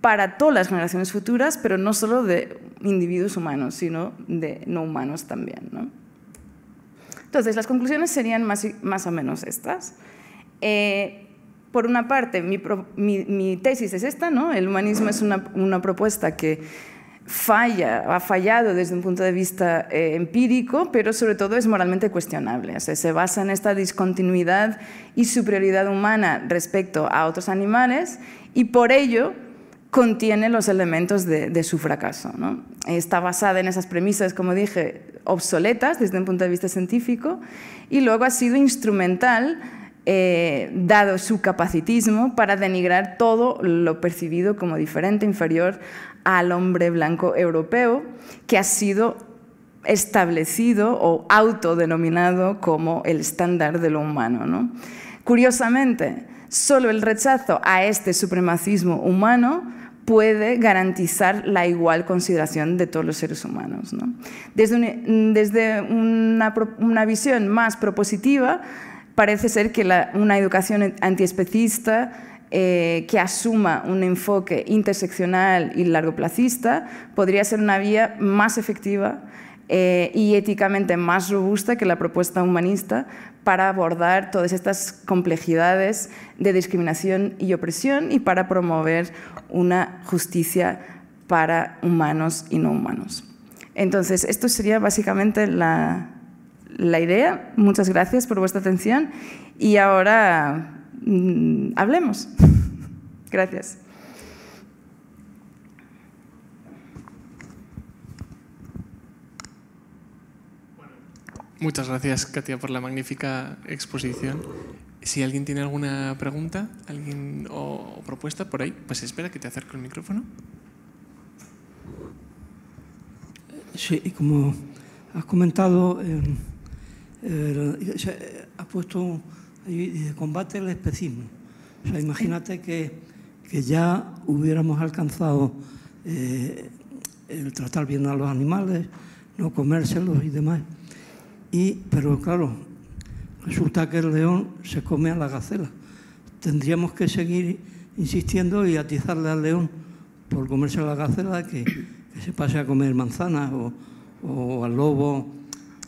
para todas las generaciones futuras, pero no solo de individuos humanos, sino de no humanos también. Entonces, las conclusiones serían más, más o menos estas. Eh, por una parte, mi, mi, tesis es esta, ¿no? El humanismo es una propuesta que falla, ha fallado desde un punto de vista eh, empírico, pero sobre todo es moralmente cuestionable. se basa en esta discontinuidad y superioridad humana respecto a otros animales y por ello contiene los elementos de, su fracaso. Está basada en esas premisas, como dije, obsoletas desde un punto de vista científico y luego ha sido instrumental eh, dado su capacitismo para denigrar todo lo percibido como diferente, inferior al hombre blanco europeo, que ha sido establecido o autodenominado como el estándar de lo humano. Curiosamente, solo el rechazo a este supremacismo humano puede garantizar la igual consideración de todos los seres humanos. Desde, desde una, una visión más propositiva, parece ser que una educación antiespecista eh, que asuma un enfoque interseccional y largoplacista podría ser una vía más efectiva eh, y éticamente más robusta que la propuesta humanista para abordar todas estas complejidades de discriminación y opresión y para promover una justicia para humanos y no humanos. Entonces, esto sería básicamente la, la idea. Muchas gracias por vuestra atención y ahora mm, hablemos. gracias. Muchas gracias, Katia, por la magnífica exposición. Si alguien tiene alguna pregunta alguien, o, propuesta por ahí, pues espera que te acerque el micrófono. Sí, como has comentado, em, eh, eh, ha puesto combate el especismo. O imagínate que, que ya hubiéramos alcanzado eh, el tratar bien a los animales, no comérselos y demás. pero claro, resulta que el león se come a la gacela. Tendríamos que seguir insistiendo y atizarle al león por comerse a la gacela que, se pase a comer manzanas o, o al lobo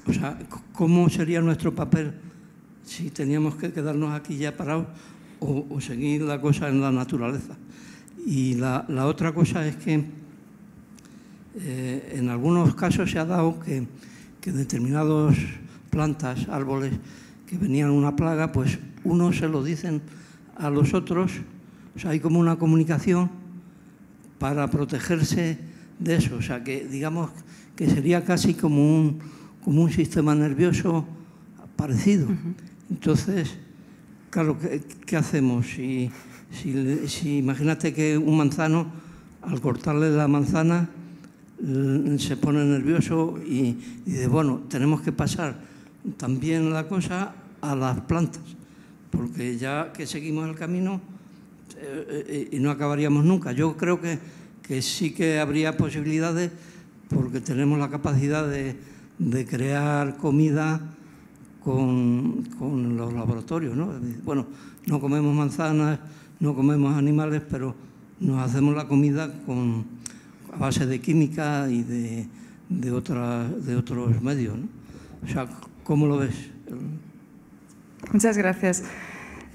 o sea, ¿cómo sería nuestro papel si teníamos que quedarnos aquí ya parados o, seguir la cosa en la naturaleza? Y la, otra cosa es que eh, en algunos casos se ha dado que, que determinadas plantas, árboles, que venían una plaga, pues uno se lo dicen a los otros, o sea, hay como una comunicación para protegerse de eso, o sea, que digamos que sería casi como un, como un sistema nervioso parecido. Entonces, claro, ¿qué, hacemos? Si, imagínate que un manzano, al cortarle la manzana, se pone nervioso y, dice, bueno, tenemos que pasar también la cosa a las plantas, porque ya que seguimos el camino eh, eh, y no acabaríamos nunca. Yo creo que, que sí que habría posibilidades porque tenemos la capacidad de, de crear comida con, los laboratorios. ¿no? Bueno, no comemos manzanas, no comemos animales, pero nos hacemos la comida con, a base de química y de, de, otra, de otros medios. ¿no? O sea, ¿cómo lo ves? Muchas gracias.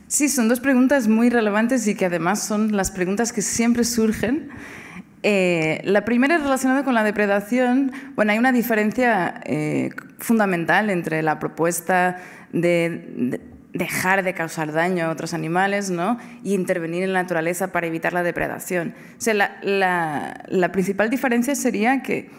Sí, son dos preguntas muy relevantes y que además son las preguntas que siempre surgen eh, la primera es relacionada con la depredación. Bueno, hay una diferencia eh, fundamental entre la propuesta de, dejar de causar daño a otros animales ¿no? y intervenir en la naturaleza para evitar la depredación. la, la principal diferencia sería que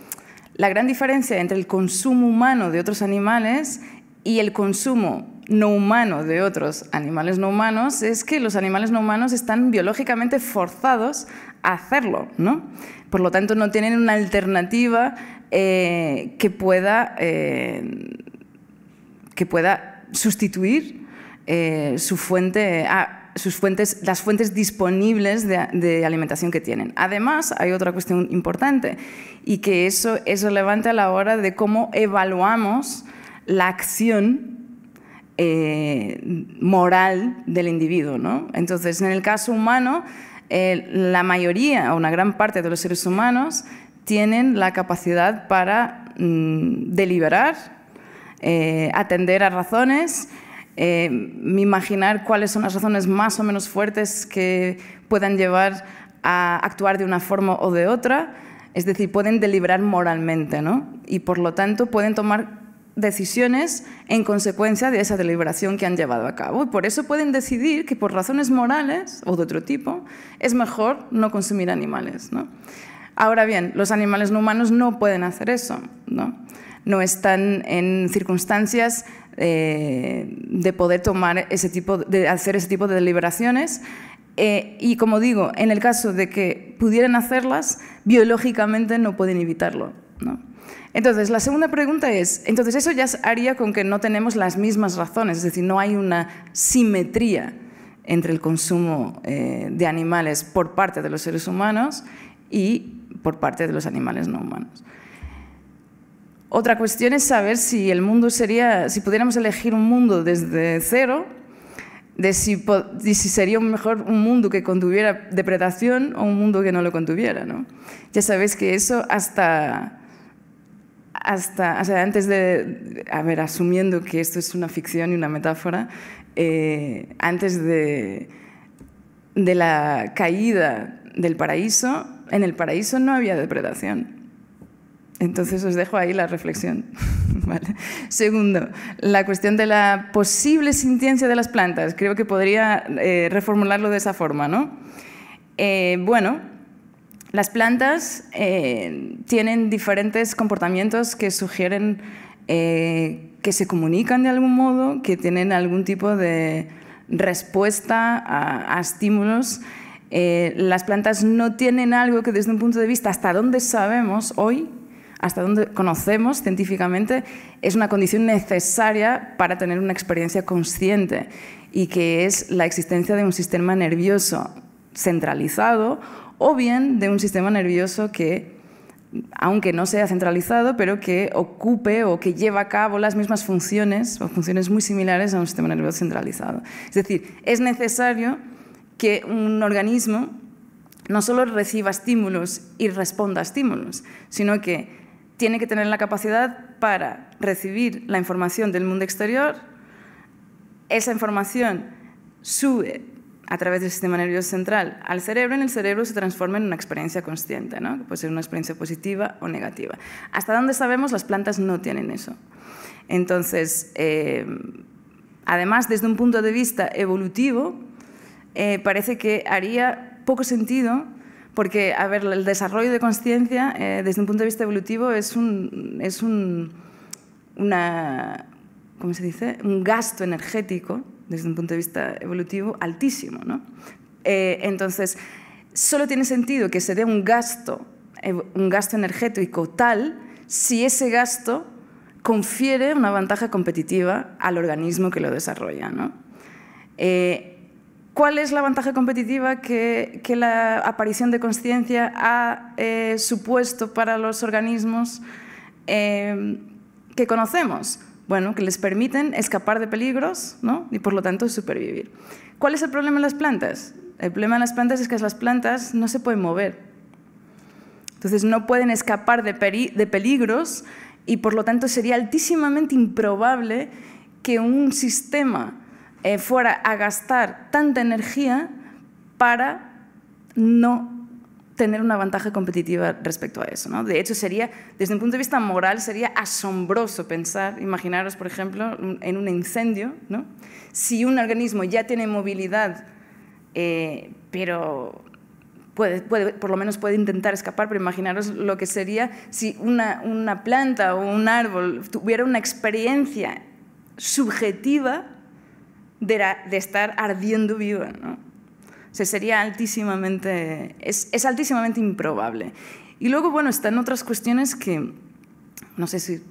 la gran diferencia entre el consumo humano de otros animales y el consumo no humanos de otros animales no humanos es que los animales no humanos están biológicamente forzados a hacerlo, ¿no? Por lo tanto, no tienen una alternativa eh, que, pueda, eh, que pueda sustituir eh, ah, sus fuentes, las fuentes disponibles de, de, alimentación que tienen. Además, hay otra cuestión importante y que eso es relevante a la hora de cómo evaluamos la acción eh, moral del individuo. Entonces, en el caso humano, la mayoría o una gran parte de los seres humanos tienen la capacidad para mm, deliberar, eh, atender a razones, eh, imaginar cuáles son las razones más o menos fuertes que puedan llevar a actuar de una forma o de otra. Es decir, pueden deliberar moralmente, ¿no? Y por lo tanto pueden tomar decisiones en consecuencia de esa deliberación que han llevado a cabo. Y por eso pueden decidir que por razones morales o de otro tipo es mejor no consumir animales. ¿no? Ahora bien, los animales no humanos no pueden hacer eso. No, no están en circunstancias eh, de poder tomar ese tipo, de hacer ese tipo de deliberaciones. Eh, y como digo, en el caso de que pudieran hacerlas, biológicamente no pueden evitarlo. ¿no? Entonces, la segunda pregunta es, entonces eso ya haría con que no tenemos las mismas razones, es decir, no hay una simetría entre el consumo eh, de animales por parte de los seres humanos y por parte de los animales no humanos. Otra cuestión es saber si el mundo sería, si pudiéramos elegir un mundo desde cero, de si, sería mejor un mundo que contuviera depredación o un mundo que no lo contuviera. Ya sabéis que eso hasta hasta, sea, antes de, a ver, asumiendo que esto es una ficción y una metáfora, eh, antes de, la caída del paraíso, en el paraíso no había depredación. Entonces os dejo ahí la reflexión. Segundo, la cuestión de la posible sintiencia de las plantas. Creo que podría eh, reformularlo de esa forma, ¿no? Eh, bueno, las plantas eh, tienen diferentes comportamientos que sugieren eh, que se comunican de algún modo, que tienen algún tipo de respuesta a, estímulos. Eh, las plantas no tienen algo que desde un punto de vista hasta donde sabemos hoy, hasta donde conocemos científicamente, es una condición necesaria para tener una experiencia consciente y que es la existencia de un sistema nervioso centralizado o bien de un sistema nervioso que aunque no sea centralizado, pero que ocupe o que lleva a cabo las mismas funciones o funciones muy similares a un sistema nervioso centralizado. Es decir, es necesario que un organismo no solo reciba estímulos y responda a estímulos, sino que tiene que tener la capacidad para recibir la información del mundo exterior, esa información sube a través del sistema nervioso central al cerebro, en el cerebro se transforma en una experiencia consciente, ¿no? que puede ser una experiencia positiva o negativa. Hasta donde sabemos, las plantas no tienen eso. Entonces, eh, además, desde un punto de vista evolutivo, eh, parece que haría poco sentido porque, a ver, el desarrollo de conciencia, eh, desde un punto de vista evolutivo, es un, es una, ¿cómo se dice? un gasto energético desde un punto de vista evolutivo altísimo. ¿no? Eh, entonces, solo tiene sentido que se dé un gasto, un gasto energético tal si ese gasto confiere una ventaja competitiva al organismo que lo desarrolla. ¿no? Eh, ¿Cuál es la ventaja competitiva que, la aparición de conciencia ha eh, supuesto para los organismos que conocemos? bueno, que les permiten escapar de peligros ¿no? y por lo tanto supervivir. ¿Cuál es el problema de las plantas? El problema de las plantas es que las plantas no se pueden mover. Entonces no pueden escapar de, peligros y por lo tanto sería altísimamente improbable que un sistema eh, fuera a gastar tanta energía para no tener una ventaja competitiva respecto a eso. ¿no? De hecho, sería, desde un punto de vista moral, sería asombroso pensar, imaginaros, por ejemplo, en un incendio, ¿no? si un organismo ya tiene movilidad, eh, pero Puede, por lo menos puede intentar escapar, pero imaginaros lo que sería si una, planta o un árbol tuviera una experiencia subjetiva de, de estar ardiendo viva. ¿no? sería altísimamente, es, altísimamente improbable. Y luego, bueno, están otras cuestiones que, no sé si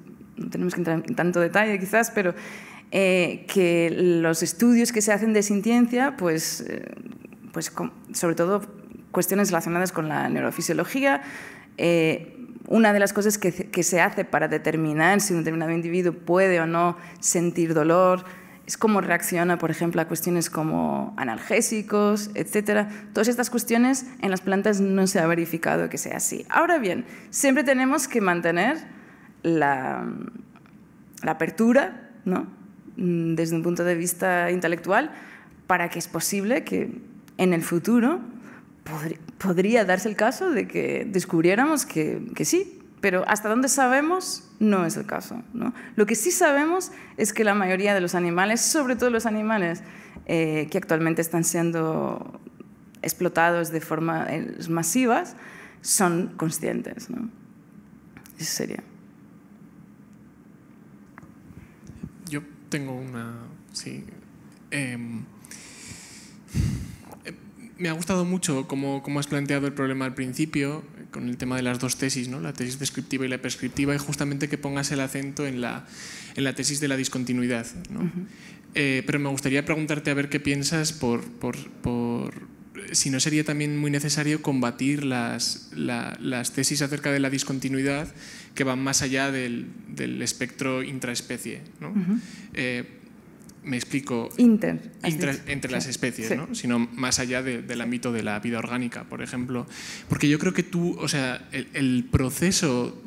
tenemos que entrar en tanto detalle quizás, pero eh, que los estudios que se hacen de sintiencia, pues, eh, pues sobre todo cuestiones relacionadas con la neurofisiología, eh, una de las cosas que, que, se hace para determinar si un determinado individuo puede o no sentir dolor, es cómo reacciona, por ejemplo, a cuestiones como analgésicos, etcétera. Todas estas cuestiones en las plantas no se ha verificado que sea así. Ahora bien, siempre tenemos que mantener la, apertura, ¿no? Mm, desde un punto de vista intelectual, para que es posible que en el futuro podría darse el caso de que descubriéramos que sí, pero hasta donde sabemos no es el caso. Lo que sí sabemos es que la mayoría de los animales, sobre todo los animales eh, que actualmente están siendo explotados de forma eh, masivas, son conscientes. Eso sería. Yo tengo una... Sí. Em, eh, me ha gustado mucho cómo, cómo has planteado el problema al principio con el tema de las dos tesis, ¿no? la tesis descriptiva y la prescriptiva, y justamente que pongas el acento en la, en la tesis de la discontinuidad. Eh, pero me gustaría preguntarte a ver qué piensas por, por, si no sería también muy necesario combatir las, las, tesis acerca de la discontinuidad que van más allá del, espectro intraespecie. ¿no? me explico, Inter, entre las especies, ¿no? sino más allá del ámbito de la vida orgánica, por ejemplo. Porque yo creo que tú, o sea, el, proceso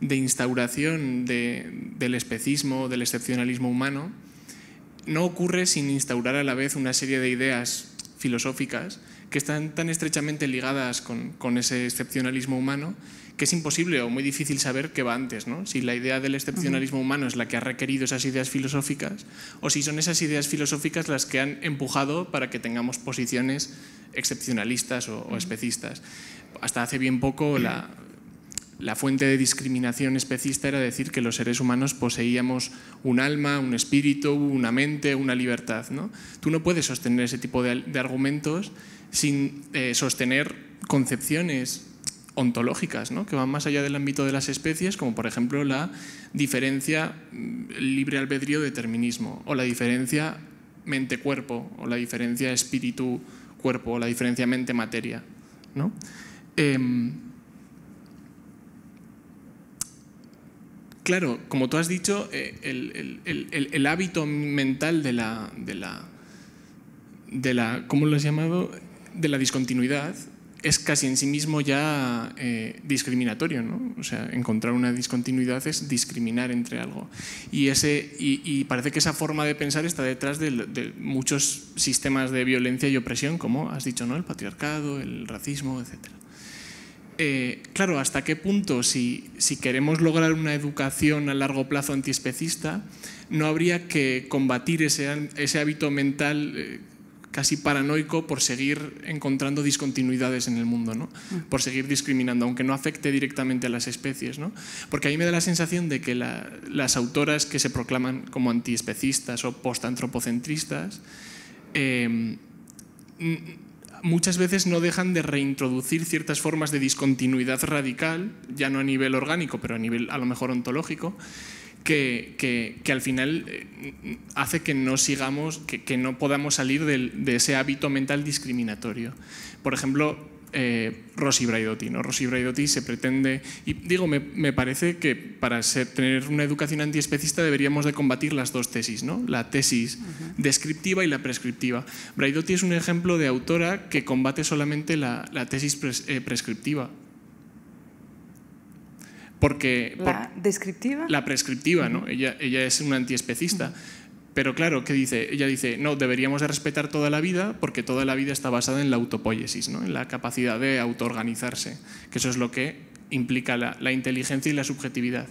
de instauración del especismo, del excepcionalismo humano, no ocurre sin instaurar a la vez una serie de ideas filosóficas que están tan estrechamente ligadas con ese excepcionalismo humano que es imposible o muy difícil saber qué va antes, ¿no? Si la idea del excepcionalismo humano es la que ha requerido esas ideas filosóficas o si son esas ideas filosóficas las que han empujado para que tengamos posiciones excepcionalistas o, especistas. Hasta hace bien poco la, fuente de discriminación especista era decir que los seres humanos poseíamos un alma, un espíritu, una mente, una libertad. ¿no? Tú no puedes sostener ese tipo de, argumentos sin eh, sostener concepciones ontológicas, ¿no? que van más allá del ámbito de las especies, como por ejemplo la diferencia mm, libre albedrío determinismo, o la diferencia mente-cuerpo, o la diferencia espíritu-cuerpo, o la diferencia mente-materia. ¿no? Em, claro, como tú has dicho, eh, el, hábito mental de la, la, de la, ¿cómo lo has llamado? De la discontinuidad es casi en sí mismo ya eh, discriminatorio, O sea, encontrar una discontinuidad es discriminar entre algo. Y, ese, y, parece que esa forma de pensar está detrás de, muchos sistemas de violencia y opresión, como has dicho, ¿no? El patriarcado, el racismo, etc. Eh, claro, ¿hasta qué punto, si, si queremos lograr una educación a largo plazo antiespecista, no habría que combatir ese, ese hábito mental eh, casi paranoico por seguir encontrando discontinuidades en el mundo, mm. por seguir discriminando, aunque no afecte directamente a las especies. Porque a mí me da la sensación de que las autoras que se proclaman como antiespecistas o postantropocentristas em, muchas veces no dejan de reintroducir ciertas formas de discontinuidad radical, ya no a nivel orgánico, pero a nivel a lo mejor ontológico, que, al final eh, hace que no sigamos, que, no podamos salir de ese hábito mental discriminatorio. Por ejemplo, eh, Rosy Braidotti. ¿no? Rosy Braidotti se pretende, y digo, me, parece que para ser, tener una educación antiespecista deberíamos de combatir las dos tesis, ¿no? la tesis descriptiva y la prescriptiva. Braidotti es un ejemplo de autora que combate solamente la, tesis eh, prescriptiva. Porque, ¿La descriptiva? La prescriptiva, ¿no? ella, ella es una antiespecista. Pero claro, ¿qué dice? Ella dice, no, deberíamos de respetar toda la vida porque toda la vida está basada en la autopoiesis, ¿no? en la capacidad de autoorganizarse, que eso es lo que implica la, inteligencia y la subjetividad.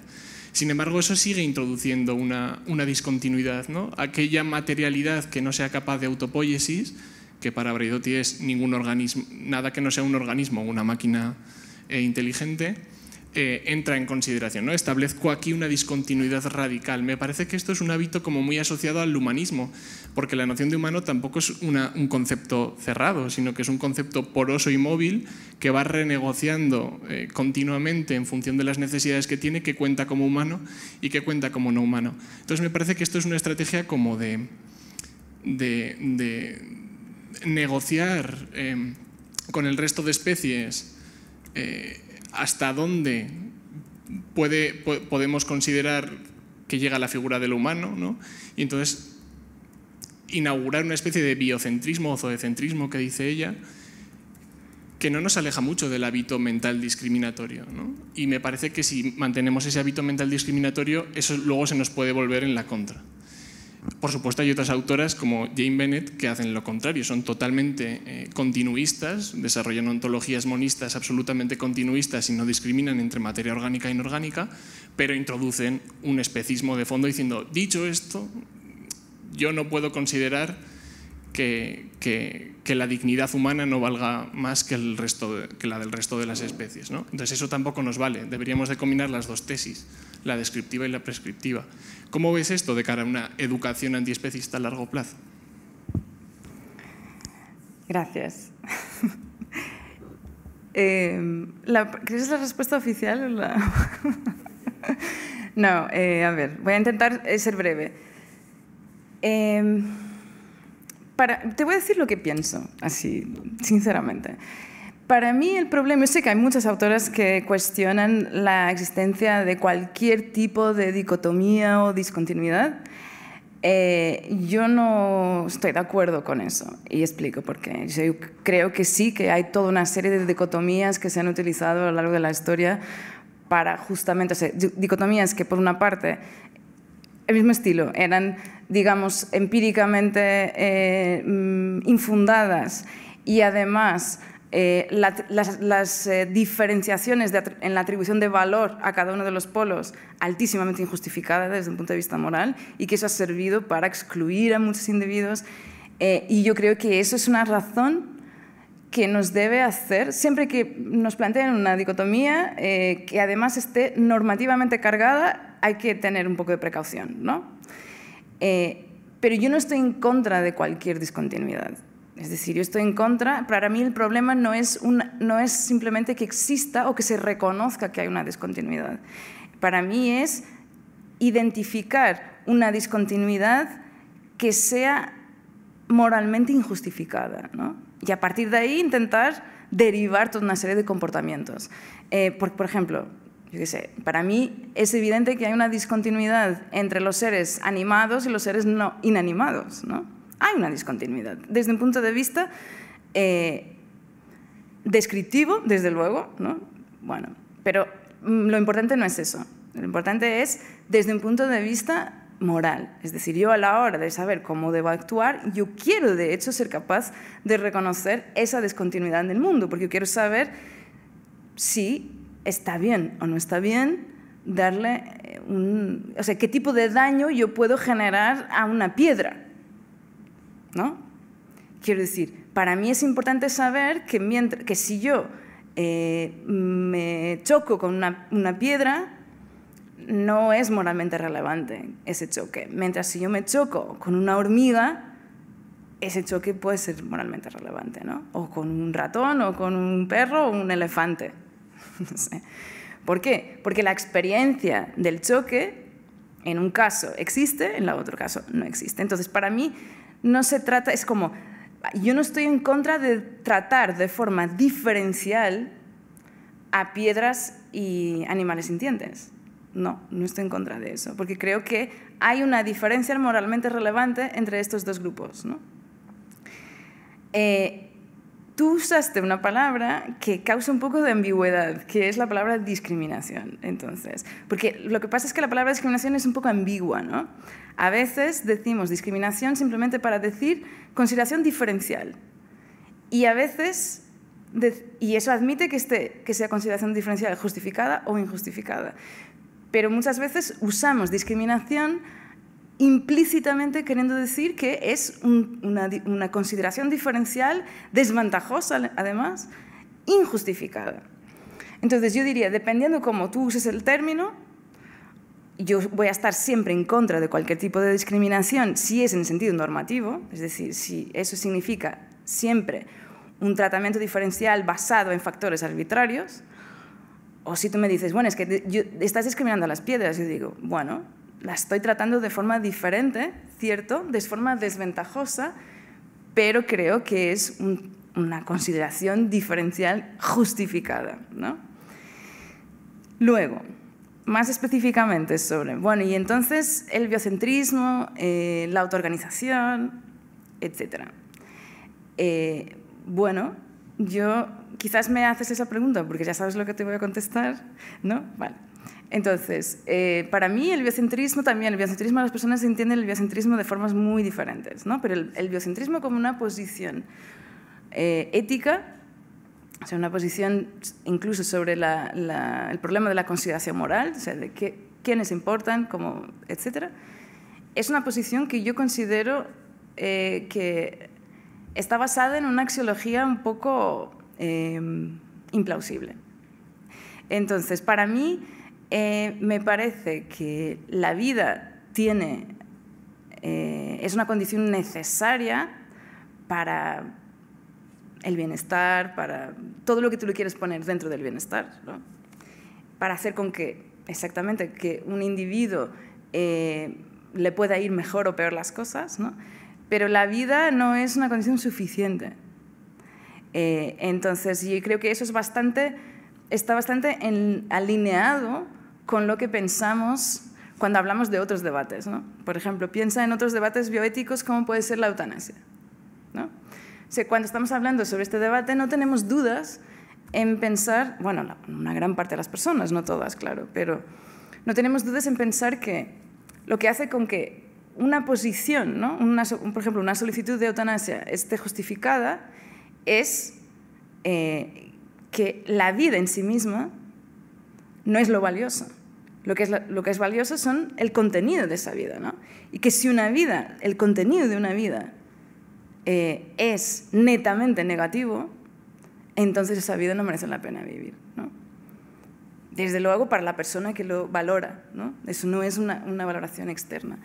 Sin embargo, eso sigue introduciendo una, una, discontinuidad, ¿no? Aquella materialidad que no sea capaz de autopoiesis, que para Braidotti es ningún organismo, nada que no sea un organismo, una máquina eh, inteligente, eh, entra en consideración. ¿no? Establezco aquí una discontinuidad radical. Me parece que esto es un hábito como muy asociado al humanismo, porque la noción de humano tampoco es un concepto cerrado, sino que es un concepto poroso y móvil que va renegociando eh, continuamente en función de las necesidades que tiene, que cuenta como humano y que cuenta como no humano. Entonces me parece que esto es una estrategia como de, de, negociar eh, con el resto de especies hasta dónde podemos considerar que llega la figura del humano, ¿no? Y entonces inaugurar una especie de biocentrismo o zoocentrismo que dice ella, que no nos aleja mucho del hábito mental discriminatorio. Y me parece que si mantenemos ese hábito mental discriminatorio, eso luego se nos puede volver en la contra. Por supuesto, hay otras autoras como Jane Bennett que hacen lo contrario, son totalmente eh, continuistas, desarrollan ontologías monistas absolutamente continuistas y no discriminan entre materia orgánica e inorgánica, pero introducen un especismo de fondo diciendo, dicho esto, yo no puedo considerar que, que, la dignidad humana no valga más que, el resto que la del resto de las especies. ¿no? Entonces eso tampoco nos vale, deberíamos de combinar las dos tesis la descriptiva y la prescriptiva. ¿Cómo ves esto de cara a una educación antiespecista a largo plazo? Gracias. eh, ¿la, la respuesta oficial? O la... no, eh, a ver, voy a intentar eh, ser breve. Em, te voy a decir lo que pienso, así, sinceramente. Para mí el problema, es sé que hay muchas autoras que cuestionan la existencia de cualquier tipo de dicotomía o discontinuidad. Eh, yo no estoy de acuerdo con eso y explico por qué. Yo creo que sí, que hay toda una serie de dicotomías que se han utilizado a lo largo de la historia para justamente, dicotomías que por una parte, el mismo estilo, eran, digamos, empíricamente eh, mm, infundadas y además eh, las, eh, diferenciaciones en la atribución de valor a cada uno de los polos altísimamente injustificada desde un punto de vista moral y que eso ha servido para excluir a muchos individuos. Eh, y yo creo que eso es una razón que nos debe hacer, siempre que nos planteen una dicotomía que además esté normativamente cargada, hay que tener un poco de precaución. ¿no? pero yo no estoy en contra de cualquier discontinuidad. Es decir, yo estoy en contra. Para mí el problema no es, simplemente que exista o que se reconozca que hay una discontinuidad. Para mí es identificar una discontinuidad que sea moralmente injustificada. Y a partir de ahí intentar derivar toda una serie de comportamientos. Eh, por, ejemplo, para mí es evidente que hay una discontinuidad entre los seres animados y los seres inanimados, ¿no? hay una discontinuidad. Desde un punto de vista eh, descriptivo, desde luego, Bueno, pero mm, lo importante no es eso. Lo importante es desde un punto de vista moral. Es decir, yo a la hora de saber cómo debo actuar, yo quiero de hecho ser capaz de reconocer esa discontinuidad en el mundo, porque yo quiero saber si está bien o no está bien darle eh, un... O sea, qué tipo de daño yo puedo generar a una piedra, ¿no? Quiero decir, para mí es importante saber que, mientras, que si yo eh, me choco con una, piedra, no es moralmente relevante ese choque. Mientras si yo me choco con una hormiga, ese choque puede ser moralmente relevante, O con un ratón, o con un perro, o un elefante. ¿Por qué? Porque la experiencia del choque en un caso existe, en el otro caso no existe. Entonces, para mí no se trata, es como, yo no estoy en contra de tratar de forma diferencial a piedras y animales sintientes. No, no estoy en contra de eso, porque creo que hay una diferencia moralmente relevante entre estos dos grupos. ¿no? Eh, tú usaste una palabra que causa un poco de ambigüedad, que es la palabra discriminación. Entonces, porque lo que pasa es que la palabra discriminación es un poco ambigua, A veces decimos discriminación simplemente para decir consideración diferencial. Y a veces, y eso admite que, que sea consideración diferencial justificada o injustificada. Pero muchas veces usamos discriminación implícitamente queriendo decir que es una, consideración diferencial desventajosa, además, injustificada. Entonces yo diría, dependiendo cómo tú uses el término, yo voy a estar siempre en contra de cualquier tipo de discriminación si es en sentido normativo, es decir, si eso significa siempre un tratamiento diferencial basado en factores arbitrarios, o si tú me dices, bueno, es que estás discriminando a las piedras, yo digo, bueno, la estoy tratando de forma diferente, ¿cierto? De forma desventajosa, pero creo que es una consideración diferencial justificada, ¿no? Luego, más específicamente sobre, bueno, y entonces el biocentrismo, eh, la autoorganización, etc. Eh, bueno, yo quizás me haces esa pregunta porque ya sabes lo que te voy a contestar, ¿no? Vale. Entonces, eh, para mí el biocentrismo también, el biocentrismo, las personas entienden el biocentrismo de formas muy diferentes, ¿no? pero el, biocentrismo como una posición eh, ética, o sea, una posición incluso sobre el problema de la consideración moral, o sea, de qué, quiénes importan, cómo, etc., es una posición que yo considero eh, que está basada en una axiología un poco implausible. Entonces, para mí, eh, me parece que la vida tiene, eh, es una condición necesaria para el bienestar, para todo lo que tú le quieres poner dentro del bienestar, para hacer con que, exactamente, que un individuo eh, le pueda ir mejor o peor las cosas, pero la vida no es una condición suficiente. entonces, yo creo que eso es bastante, está bastante alineado con lo que pensamos cuando hablamos de otros debates. Por ejemplo, piensa en otros debates bioéticos como puede ser la eutanasia. ¿no? cuando estamos hablando sobre este debate no tenemos dudas en pensar, bueno, una gran parte de las personas, no todas, claro, pero no tenemos dudas en pensar que lo que hace con que una posición, por ejemplo, una solicitud de eutanasia esté justificada es eh, que la vida en sí misma no es lo valioso. Lo que, es es valioso son el contenido de esa vida, ¿no? Y que si una vida, el contenido de una vida eh, es netamente negativo, entonces esa vida no merece la pena vivir, Desde luego para la persona que lo valora, ¿no? Eso no es una, valoración externa.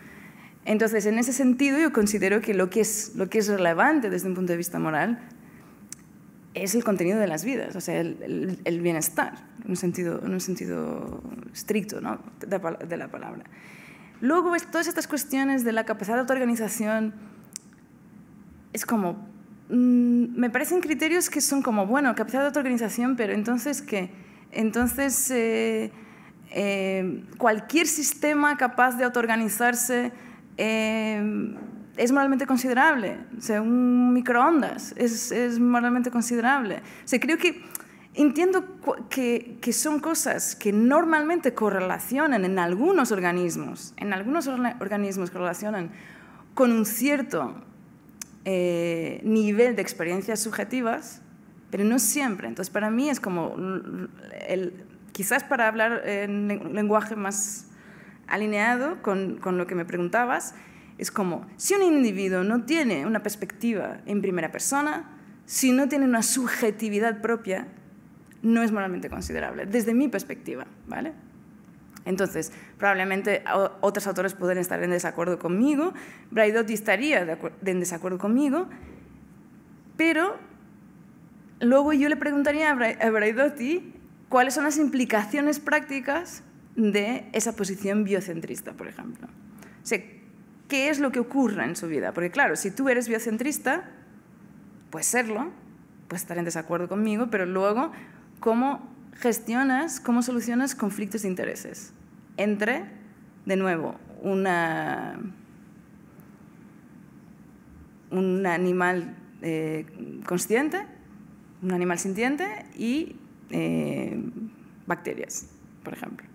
Entonces, en ese sentido, yo considero que lo que es relevante desde un punto de vista moral es el contenido de las vidas, o sea, el, bienestar, en un sentido, en un sentido estricto ¿no? de, la palabra. Luego, todas estas cuestiones de la capacidad de autoorganización es como, mm, me parecen criterios que son como, bueno, capacidad de autoorganización, pero entonces ¿qué? Entonces, eh, eh, cualquier sistema capaz de autoorganizarse eh, es moralmente considerable. un microondas es, moralmente considerable. creo que entiendo que, son cosas que normalmente correlacionan en algunos organismos, en algunos organismos correlacionan con un cierto eh, nivel de experiencias subjetivas, pero no siempre. Entonces, para mí es como, el, quizás para hablar en lenguaje más alineado con, con lo que me preguntabas, es como, si un individuo no tiene una perspectiva en primera persona, si no tiene una subjetividad propia, no es moralmente considerable, desde mi perspectiva, ¿vale? Entonces, probablemente otros autores pueden estar en desacuerdo conmigo, Braidotti estaría en desacuerdo conmigo, pero luego yo le preguntaría a, Braidotti cuáles son las implicaciones prácticas de esa posición biocentrista, por ejemplo qué es lo que ocurre en su vida. Porque claro, si tú eres biocentrista, puedes serlo, puedes estar en desacuerdo conmigo, pero luego, ¿cómo gestionas, cómo solucionas conflictos de intereses? Entre, de nuevo, una, un animal eh, consciente, un animal sintiente y eh, bacterias, por ejemplo.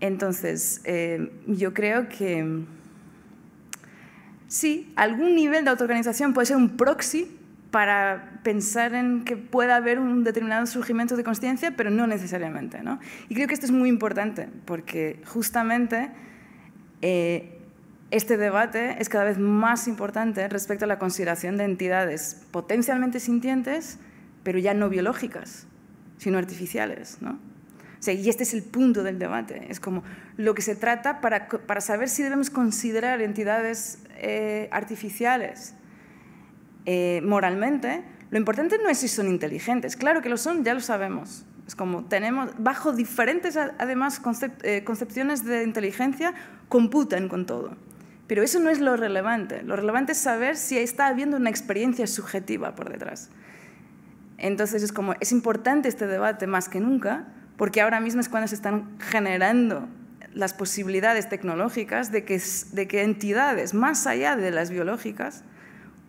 Entonces, eh, yo creo que sí, algún nivel de autoorganización puede ser un proxy para pensar en que pueda haber un determinado surgimiento de conciencia, pero no necesariamente. Y creo que esto es muy importante, porque justamente eh, este debate es cada vez más importante respecto a la consideración de entidades potencialmente sintientes, pero ya no biológicas, sino artificiales. ¿no? y este es el punto del debate. Es como lo que se trata para, saber si debemos considerar entidades eh, artificiales eh, moralmente. Lo importante no es si son inteligentes. Claro que lo son, ya lo sabemos. Es como tenemos, bajo diferentes además eh, concepciones de inteligencia, computan con todo. Pero eso no es lo relevante. Lo relevante es saber si está habiendo una experiencia subjetiva por detrás. Entonces es como, es importante este debate más que nunca, porque ahora mismo es cuando se están generando las posibilidades tecnológicas de que, de que entidades más allá de las biológicas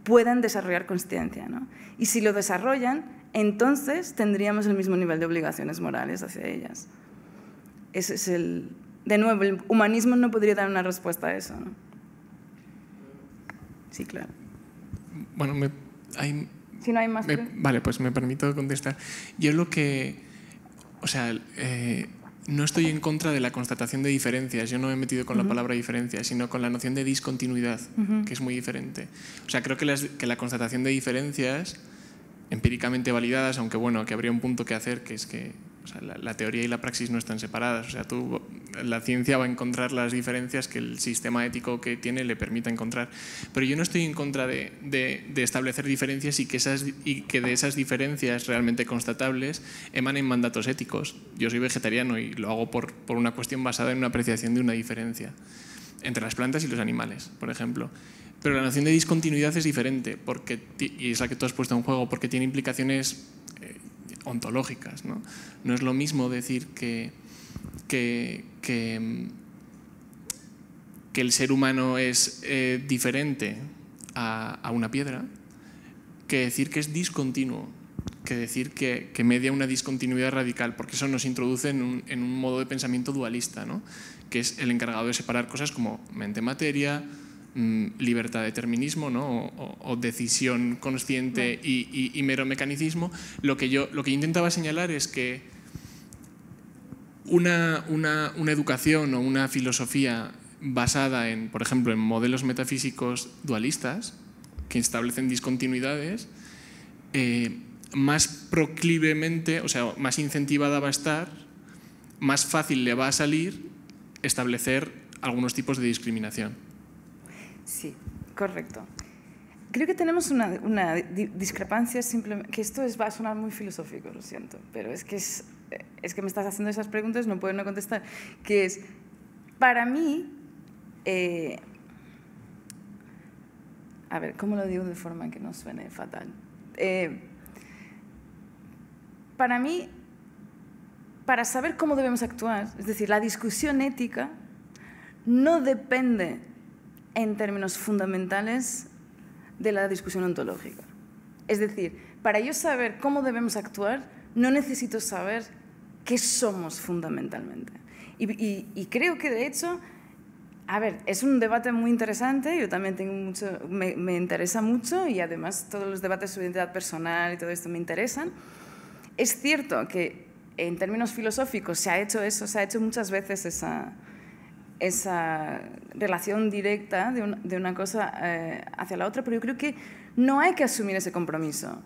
puedan desarrollar consciencia. ¿no? Y si lo desarrollan, entonces tendríamos el mismo nivel de obligaciones morales hacia ellas. Ese es el, de nuevo, el humanismo no podría dar una respuesta a eso. ¿no? Sí, claro. Bueno, me, hay, si no hay más. vale, pues me permito contestar. Yo lo que o sea, eh, no estoy en contra de la constatación de diferencias, yo no me he metido con la palabra diferencia, sino con la noción de discontinuidad, que es muy diferente. O sea, creo que, las, que la constatación de diferencias empíricamente validadas, aunque bueno, que habría un punto que hacer, que es que la, teoría y la praxis no están separadas. O sea, tú, la ciencia va a encontrar las diferencias que el sistema ético que tiene le permita encontrar. Pero yo no estoy en contra de, establecer diferencias y que, esas, y que de esas diferencias realmente constatables emanen mandatos éticos. Yo soy vegetariano y lo hago por, por una cuestión basada en una apreciación de una diferencia entre las plantas y los animales, por ejemplo. Pero la noción de discontinuidad es diferente porque, y es la que tú has puesto en juego porque tiene implicaciones ontológicas. ¿no? no es lo mismo decir que, que, que, el ser humano es eh, diferente a, una piedra que decir que es discontinuo, que decir que, media una discontinuidad radical, porque eso nos introduce en un, en un modo de pensamiento dualista, ¿no? que es el encargado de separar cosas como mente-materia, Mm, libertad determinismo ¿no? o, decisión consciente y, mero mecanicismo, lo que, yo, lo que intentaba señalar es que una, educación o una filosofía basada en, por ejemplo, en modelos metafísicos dualistas que establecen discontinuidades, eh, más proclivemente, o sea, más incentivada va a estar, más fácil le va a salir establecer algunos tipos de discriminación. Sí, correcto. Creo que tenemos una, discrepancia simplemente, que esto es, va a sonar muy filosófico, lo siento, pero es que, eh, es, que me estás haciendo esas preguntas, no puedo no contestar, que es, para mí, eh, a ver, ¿cómo lo digo de forma que no suene fatal? Eh, para mí, para saber cómo debemos actuar, es decir, la discusión ética no depende en términos fundamentales de la discusión ontológica. Es decir, para yo saber cómo debemos actuar, no necesito saber qué somos fundamentalmente. Y, creo que, de hecho, a ver, es un debate muy interesante, yo también tengo mucho, me, me interesa mucho y además todos los debates sobre identidad personal y todo esto me interesan. Es cierto que en términos filosóficos se ha hecho eso, se ha hecho muchas veces esa, esa relación directa de, una cosa eh, hacia la otra, pero yo creo que no hay que asumir ese compromiso.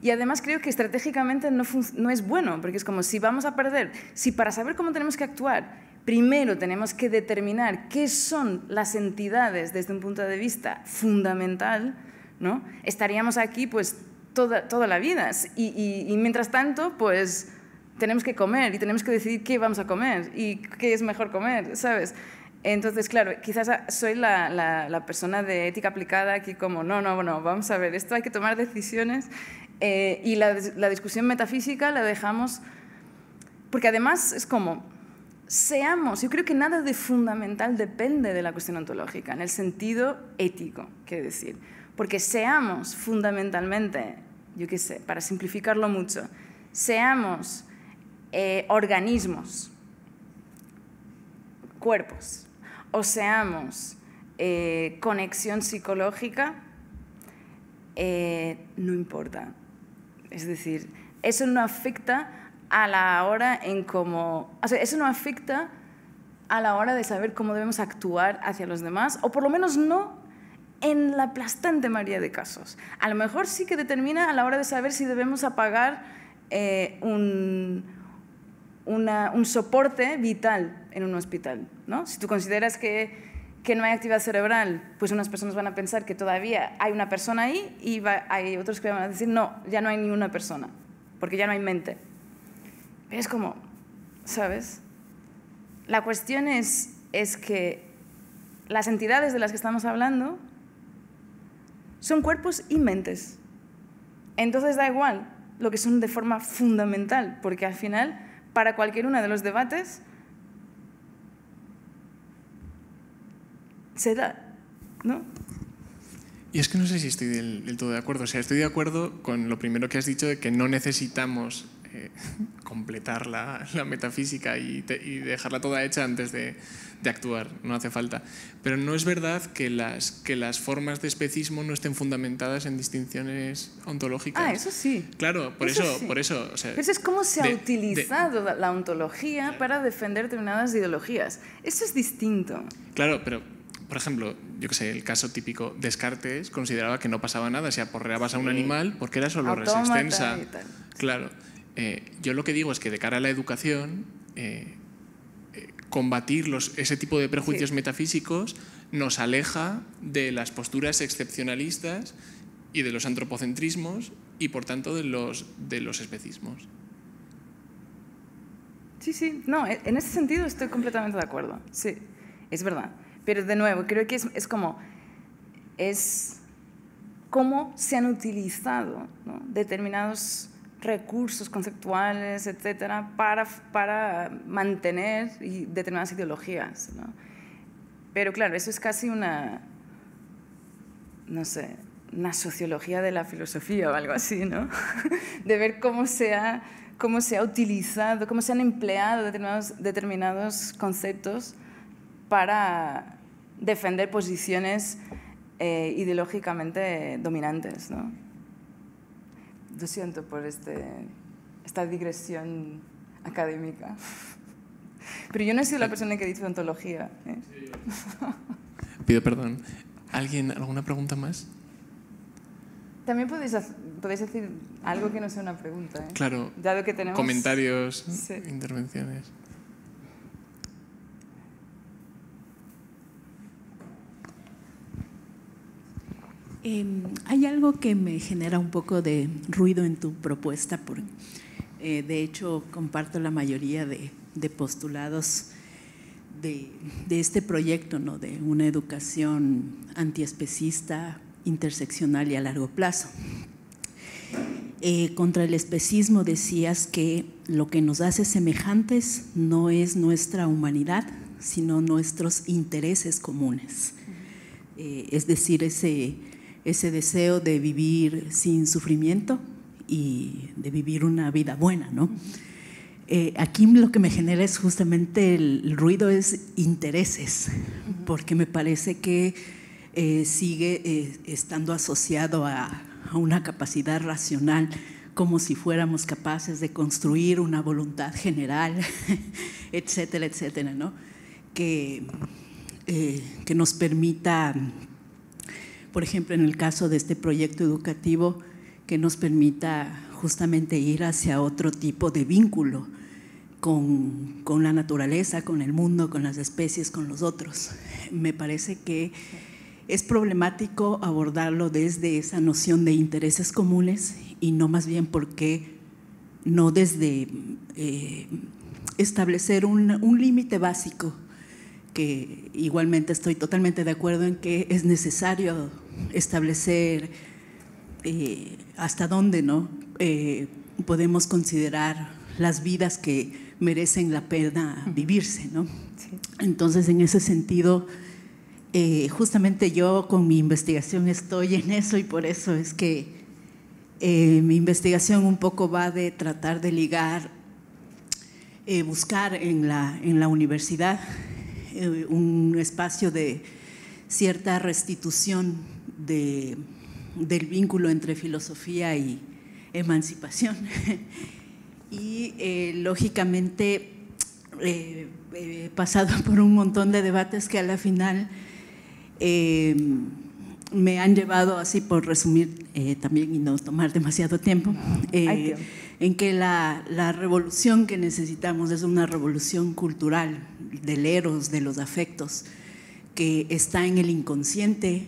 Y además creo que estratégicamente no, es bueno, porque es como si vamos a perder, si para saber cómo tenemos que actuar primero tenemos que determinar qué son las entidades desde un punto de vista fundamental, ¿no? estaríamos aquí pues toda, la vida. Y, y mientras tanto, pues tenemos que comer y tenemos que decidir qué vamos a comer y qué es mejor comer, ¿sabes? Entonces, claro, quizás soy la, persona de ética aplicada aquí como, no, no, bueno, vamos a ver, esto hay que tomar decisiones eh, y la, la discusión metafísica la dejamos, porque además es como, seamos, yo creo que nada de fundamental depende de la cuestión ontológica, en el sentido ético, quiero decir, porque seamos fundamentalmente, yo qué sé, para simplificarlo mucho, seamos eh, organismos, cuerpos, o seamos eh, conexión psicológica, eh, no importa. Es decir, eso no afecta a la hora en cómo... eso no afecta a la hora de saber cómo debemos actuar hacia los demás, o por lo menos no en la aplastante mayoría de casos. A lo mejor sí que determina a la hora de saber si debemos apagar un, un soporte vital en un hospital. ¿no? Si tú consideras que, no hay actividad cerebral, pues unas personas van a pensar que todavía hay una persona ahí y hay otros que van a decir, no, ya no hay ni una persona, porque ya no hay mente. es como, ¿sabes? La cuestión es, es que las entidades de las que estamos hablando son cuerpos y mentes. Entonces da igual lo que son de forma fundamental, porque al final para cualquier uno de los debates se da, ¿no? Y es que no sé si estoy del, del, todo de acuerdo. O sea, estoy de acuerdo con lo primero que has dicho de que no necesitamos completar la, metafísica y, dejarla toda hecha antes de, actuar, no hace falta. Pero no es verdad que las, formas de especismo no estén fundamentadas en distinciones ontológicas. Ah, eso sí. Claro, por eso, por eso... es cómo se ha utilizado la ontología para defender determinadas ideologías. Eso es distinto. Claro, pero por ejemplo, yo que sé, el caso típico Descartes consideraba que no pasaba nada si aporreabas a un animal porque era solo resistencia. Claro. Eh, yo lo que digo es que de cara a la educación, eh, eh, combatir ese tipo de prejuicios metafísicos nos aleja de las posturas excepcionalistas y de los antropocentrismos y por tanto de los, de los especismos. Sí, sí, no, e, en ese sentido estoy completamente de acuerdo, sí, es verdad. Pero de nuevo, creo que es, como, es cómo se han utilizado determinados recursos conceptuales, etcétera, para, mantener determinadas ideologías. Pero claro, eso es casi una, no sé, una sociología de la filosofía o algo así, ¿no? De ver cómo se ha, cómo se ha utilizado, cómo se han empleado determinados, conceptos para defender posiciones eh, ideológicamente dominantes, ¿no? lo siento por este, esta digresión académica. Pero yo no he sido la persona que dice ontología. ¿eh? Pido perdón. ¿Alguien, alguna pregunta más? También podéis, podéis decir algo que no sea una pregunta. ¿eh? Claro. Ya que tenemos... Comentarios, intervenciones. Em, hay algo que me genera un poco de ruido en tu propuesta, porque eh, de hecho comparto la mayoría de, postulados de, este proyecto, ¿no? de una educación antiespecista, interseccional y a largo plazo. Eh, contra el especismo decías que lo que nos hace semejantes no es nuestra humanidad, sino nuestros intereses comunes. Eh, es decir, ese ese deseo de vivir sin sufrimiento y de vivir una vida buena, ¿no? Eh, aquí lo que me genera es justamente el, ruido es intereses, porque me parece que eh, sigue eh, estando asociado a, una capacidad racional, como si fuéramos capaces de construir una voluntad general, etcétera, etcétera, ¿no? Que, que nos permita por ejemplo, en el caso de este proyecto educativo que nos permita justamente ir hacia otro tipo de vínculo con, la naturaleza, con el mundo, con las especies, con los otros. Me parece que es problemático abordarlo desde esa noción de intereses comunes y no más bien porque no desde eh, establecer un, un límite básico, que igualmente estoy totalmente de acuerdo en que es necesario establecer eh, hasta dónde ¿no? Eh, podemos considerar las vidas que merecen la pena vivirse. Entonces, en ese sentido, eh, justamente yo con mi investigación estoy en eso y por eso es que mi investigación un poco va de tratar de ligar, buscar en la, en la universidad un espacio de cierta restitución del vínculo entre filosofía y emancipación. y eh, lógicamente he eh, eh, pasado por un montón de debates que a la final me han llevado, así por resumir también y no tomar demasiado tiempo, en que la, la, revolución que necesitamos es una revolución cultural del eros, de los afectos, que está en el inconsciente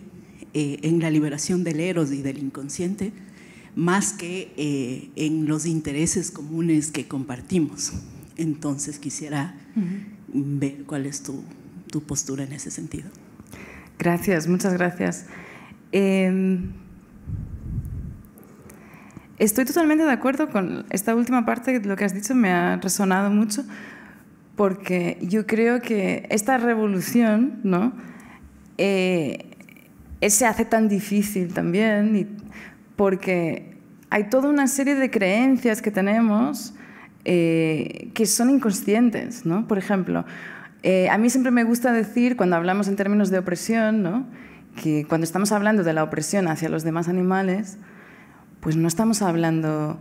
eh, en la liberación del eros y del inconsciente, más que eh, en los intereses comunes que compartimos. Entonces quisiera ver cuál es tu, tu, postura en ese sentido. Gracias, muchas gracias. Em, estoy totalmente de acuerdo con esta última parte, lo que has dicho me ha resonado mucho, porque yo creo que esta revolución, ¿no? Eh, ese hace tan difícil también porque hay toda una serie de creencias que tenemos eh, que son inconscientes, ¿no? Por ejemplo, eh, a mí siempre me gusta decir, cuando hablamos en términos de opresión, ¿no? que cuando estamos hablando de la opresión hacia los demás animales, pues no estamos hablando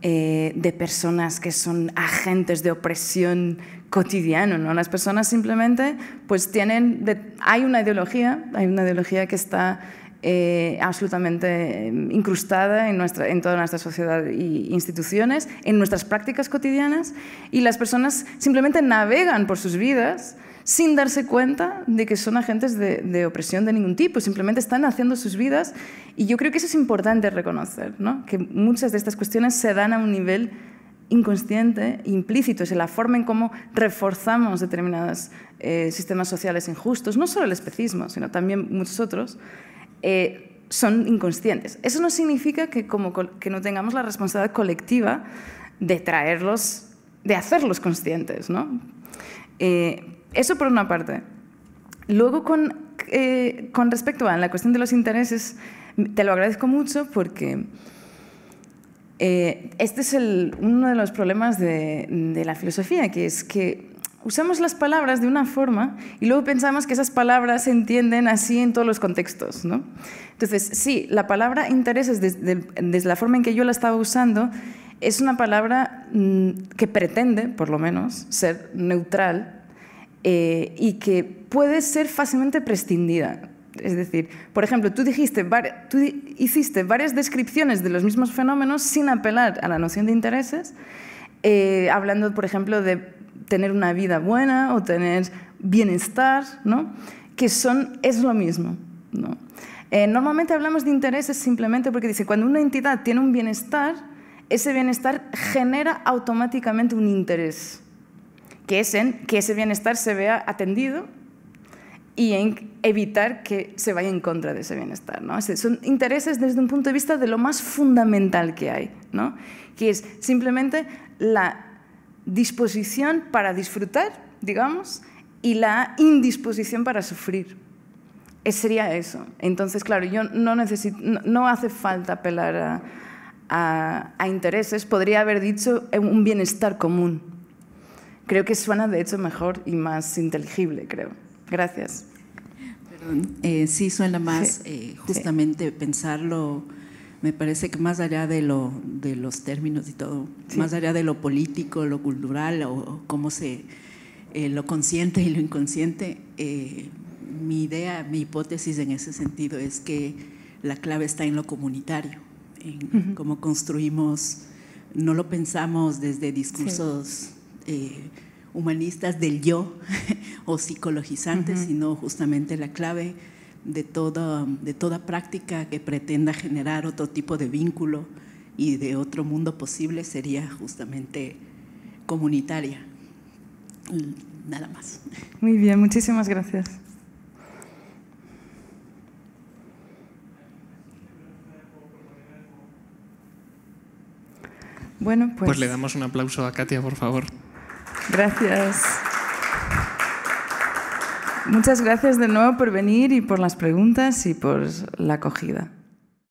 eh, de personas que son agentes de opresión cotidiano, ¿no? Las personas simplemente, pues tienen, hay una ideología, hay una ideología que está eh, absolutamente eh, incrustada en, toda nuestra sociedad e instituciones, en nuestras prácticas cotidianas, y las personas simplemente navegan por sus vidas sin darse cuenta de que son agentes de, opresión de ningún tipo, simplemente están haciendo sus vidas y yo creo que eso es importante reconocer, que muchas de estas cuestiones se dan a un nivel inconsciente, implícito, es en la forma en cómo reforzamos determinados eh, sistemas sociales injustos, no solo el especismo, sino también muchos otros, eh, son inconscientes. Eso no significa que, no tengamos la responsabilidad colectiva de traerlos, de hacerlos conscientes. Eh, eso por una parte. Luego, con respecto a la cuestión de los intereses, te lo agradezco mucho porque... Eh, este es uno de los problemas de, la filosofía, que es que usamos las palabras de una forma y luego pensamos que esas palabras se entienden así en todos los contextos. Entonces, sí, la palabra intereses, desde, la forma en que yo la estaba usando, es una palabra mm, que pretende, por lo menos, ser neutral eh, y que puede ser fácilmente prescindida. Es decir, por ejemplo, tú, dijiste, hiciste varias descripciones de los mismos fenómenos sin apelar a la noción de intereses, eh, hablando, por ejemplo, de tener una vida buena o tener bienestar, ¿no? que son, es lo mismo. ¿no? Eh, normalmente hablamos de intereses simplemente porque dice, cuando una entidad tiene un bienestar, ese bienestar genera automáticamente un interés, que, es en, que ese bienestar se vea atendido y en evitar que se vaya en contra de ese bienestar. ¿no? son intereses desde un punto de vista de lo más fundamental que hay, que es simplemente la disposición para disfrutar, digamos, y la indisposición para sufrir. Es, sería eso. Entonces, claro, yo no, hace falta apelar a intereses, podría haber dicho eh, un bienestar común. Creo que suena de hecho mejor y más inteligible, creo. Gracias. Perdón. Eh, sí, suena más eh, justamente pensarlo, me parece que más allá de, lo, de los términos y todo, más allá de lo político, lo cultural o, cómo se, eh, lo consciente y lo inconsciente, mi idea, mi hipótesis en ese sentido es que la clave está en lo comunitario, en cómo construimos, no lo pensamos desde discursos humanistas del yo o psicologizantes, sino justamente la clave de toda, de toda práctica que pretenda generar otro tipo de vínculo y de otro mundo posible sería justamente comunitaria. Nada más. Muy bien, muchísimas gracias. Bueno, pues... pues le damos un aplauso a Katia, por favor. Gracias. Muchas gracias de nuevo por venir y por las preguntas y por la acogida.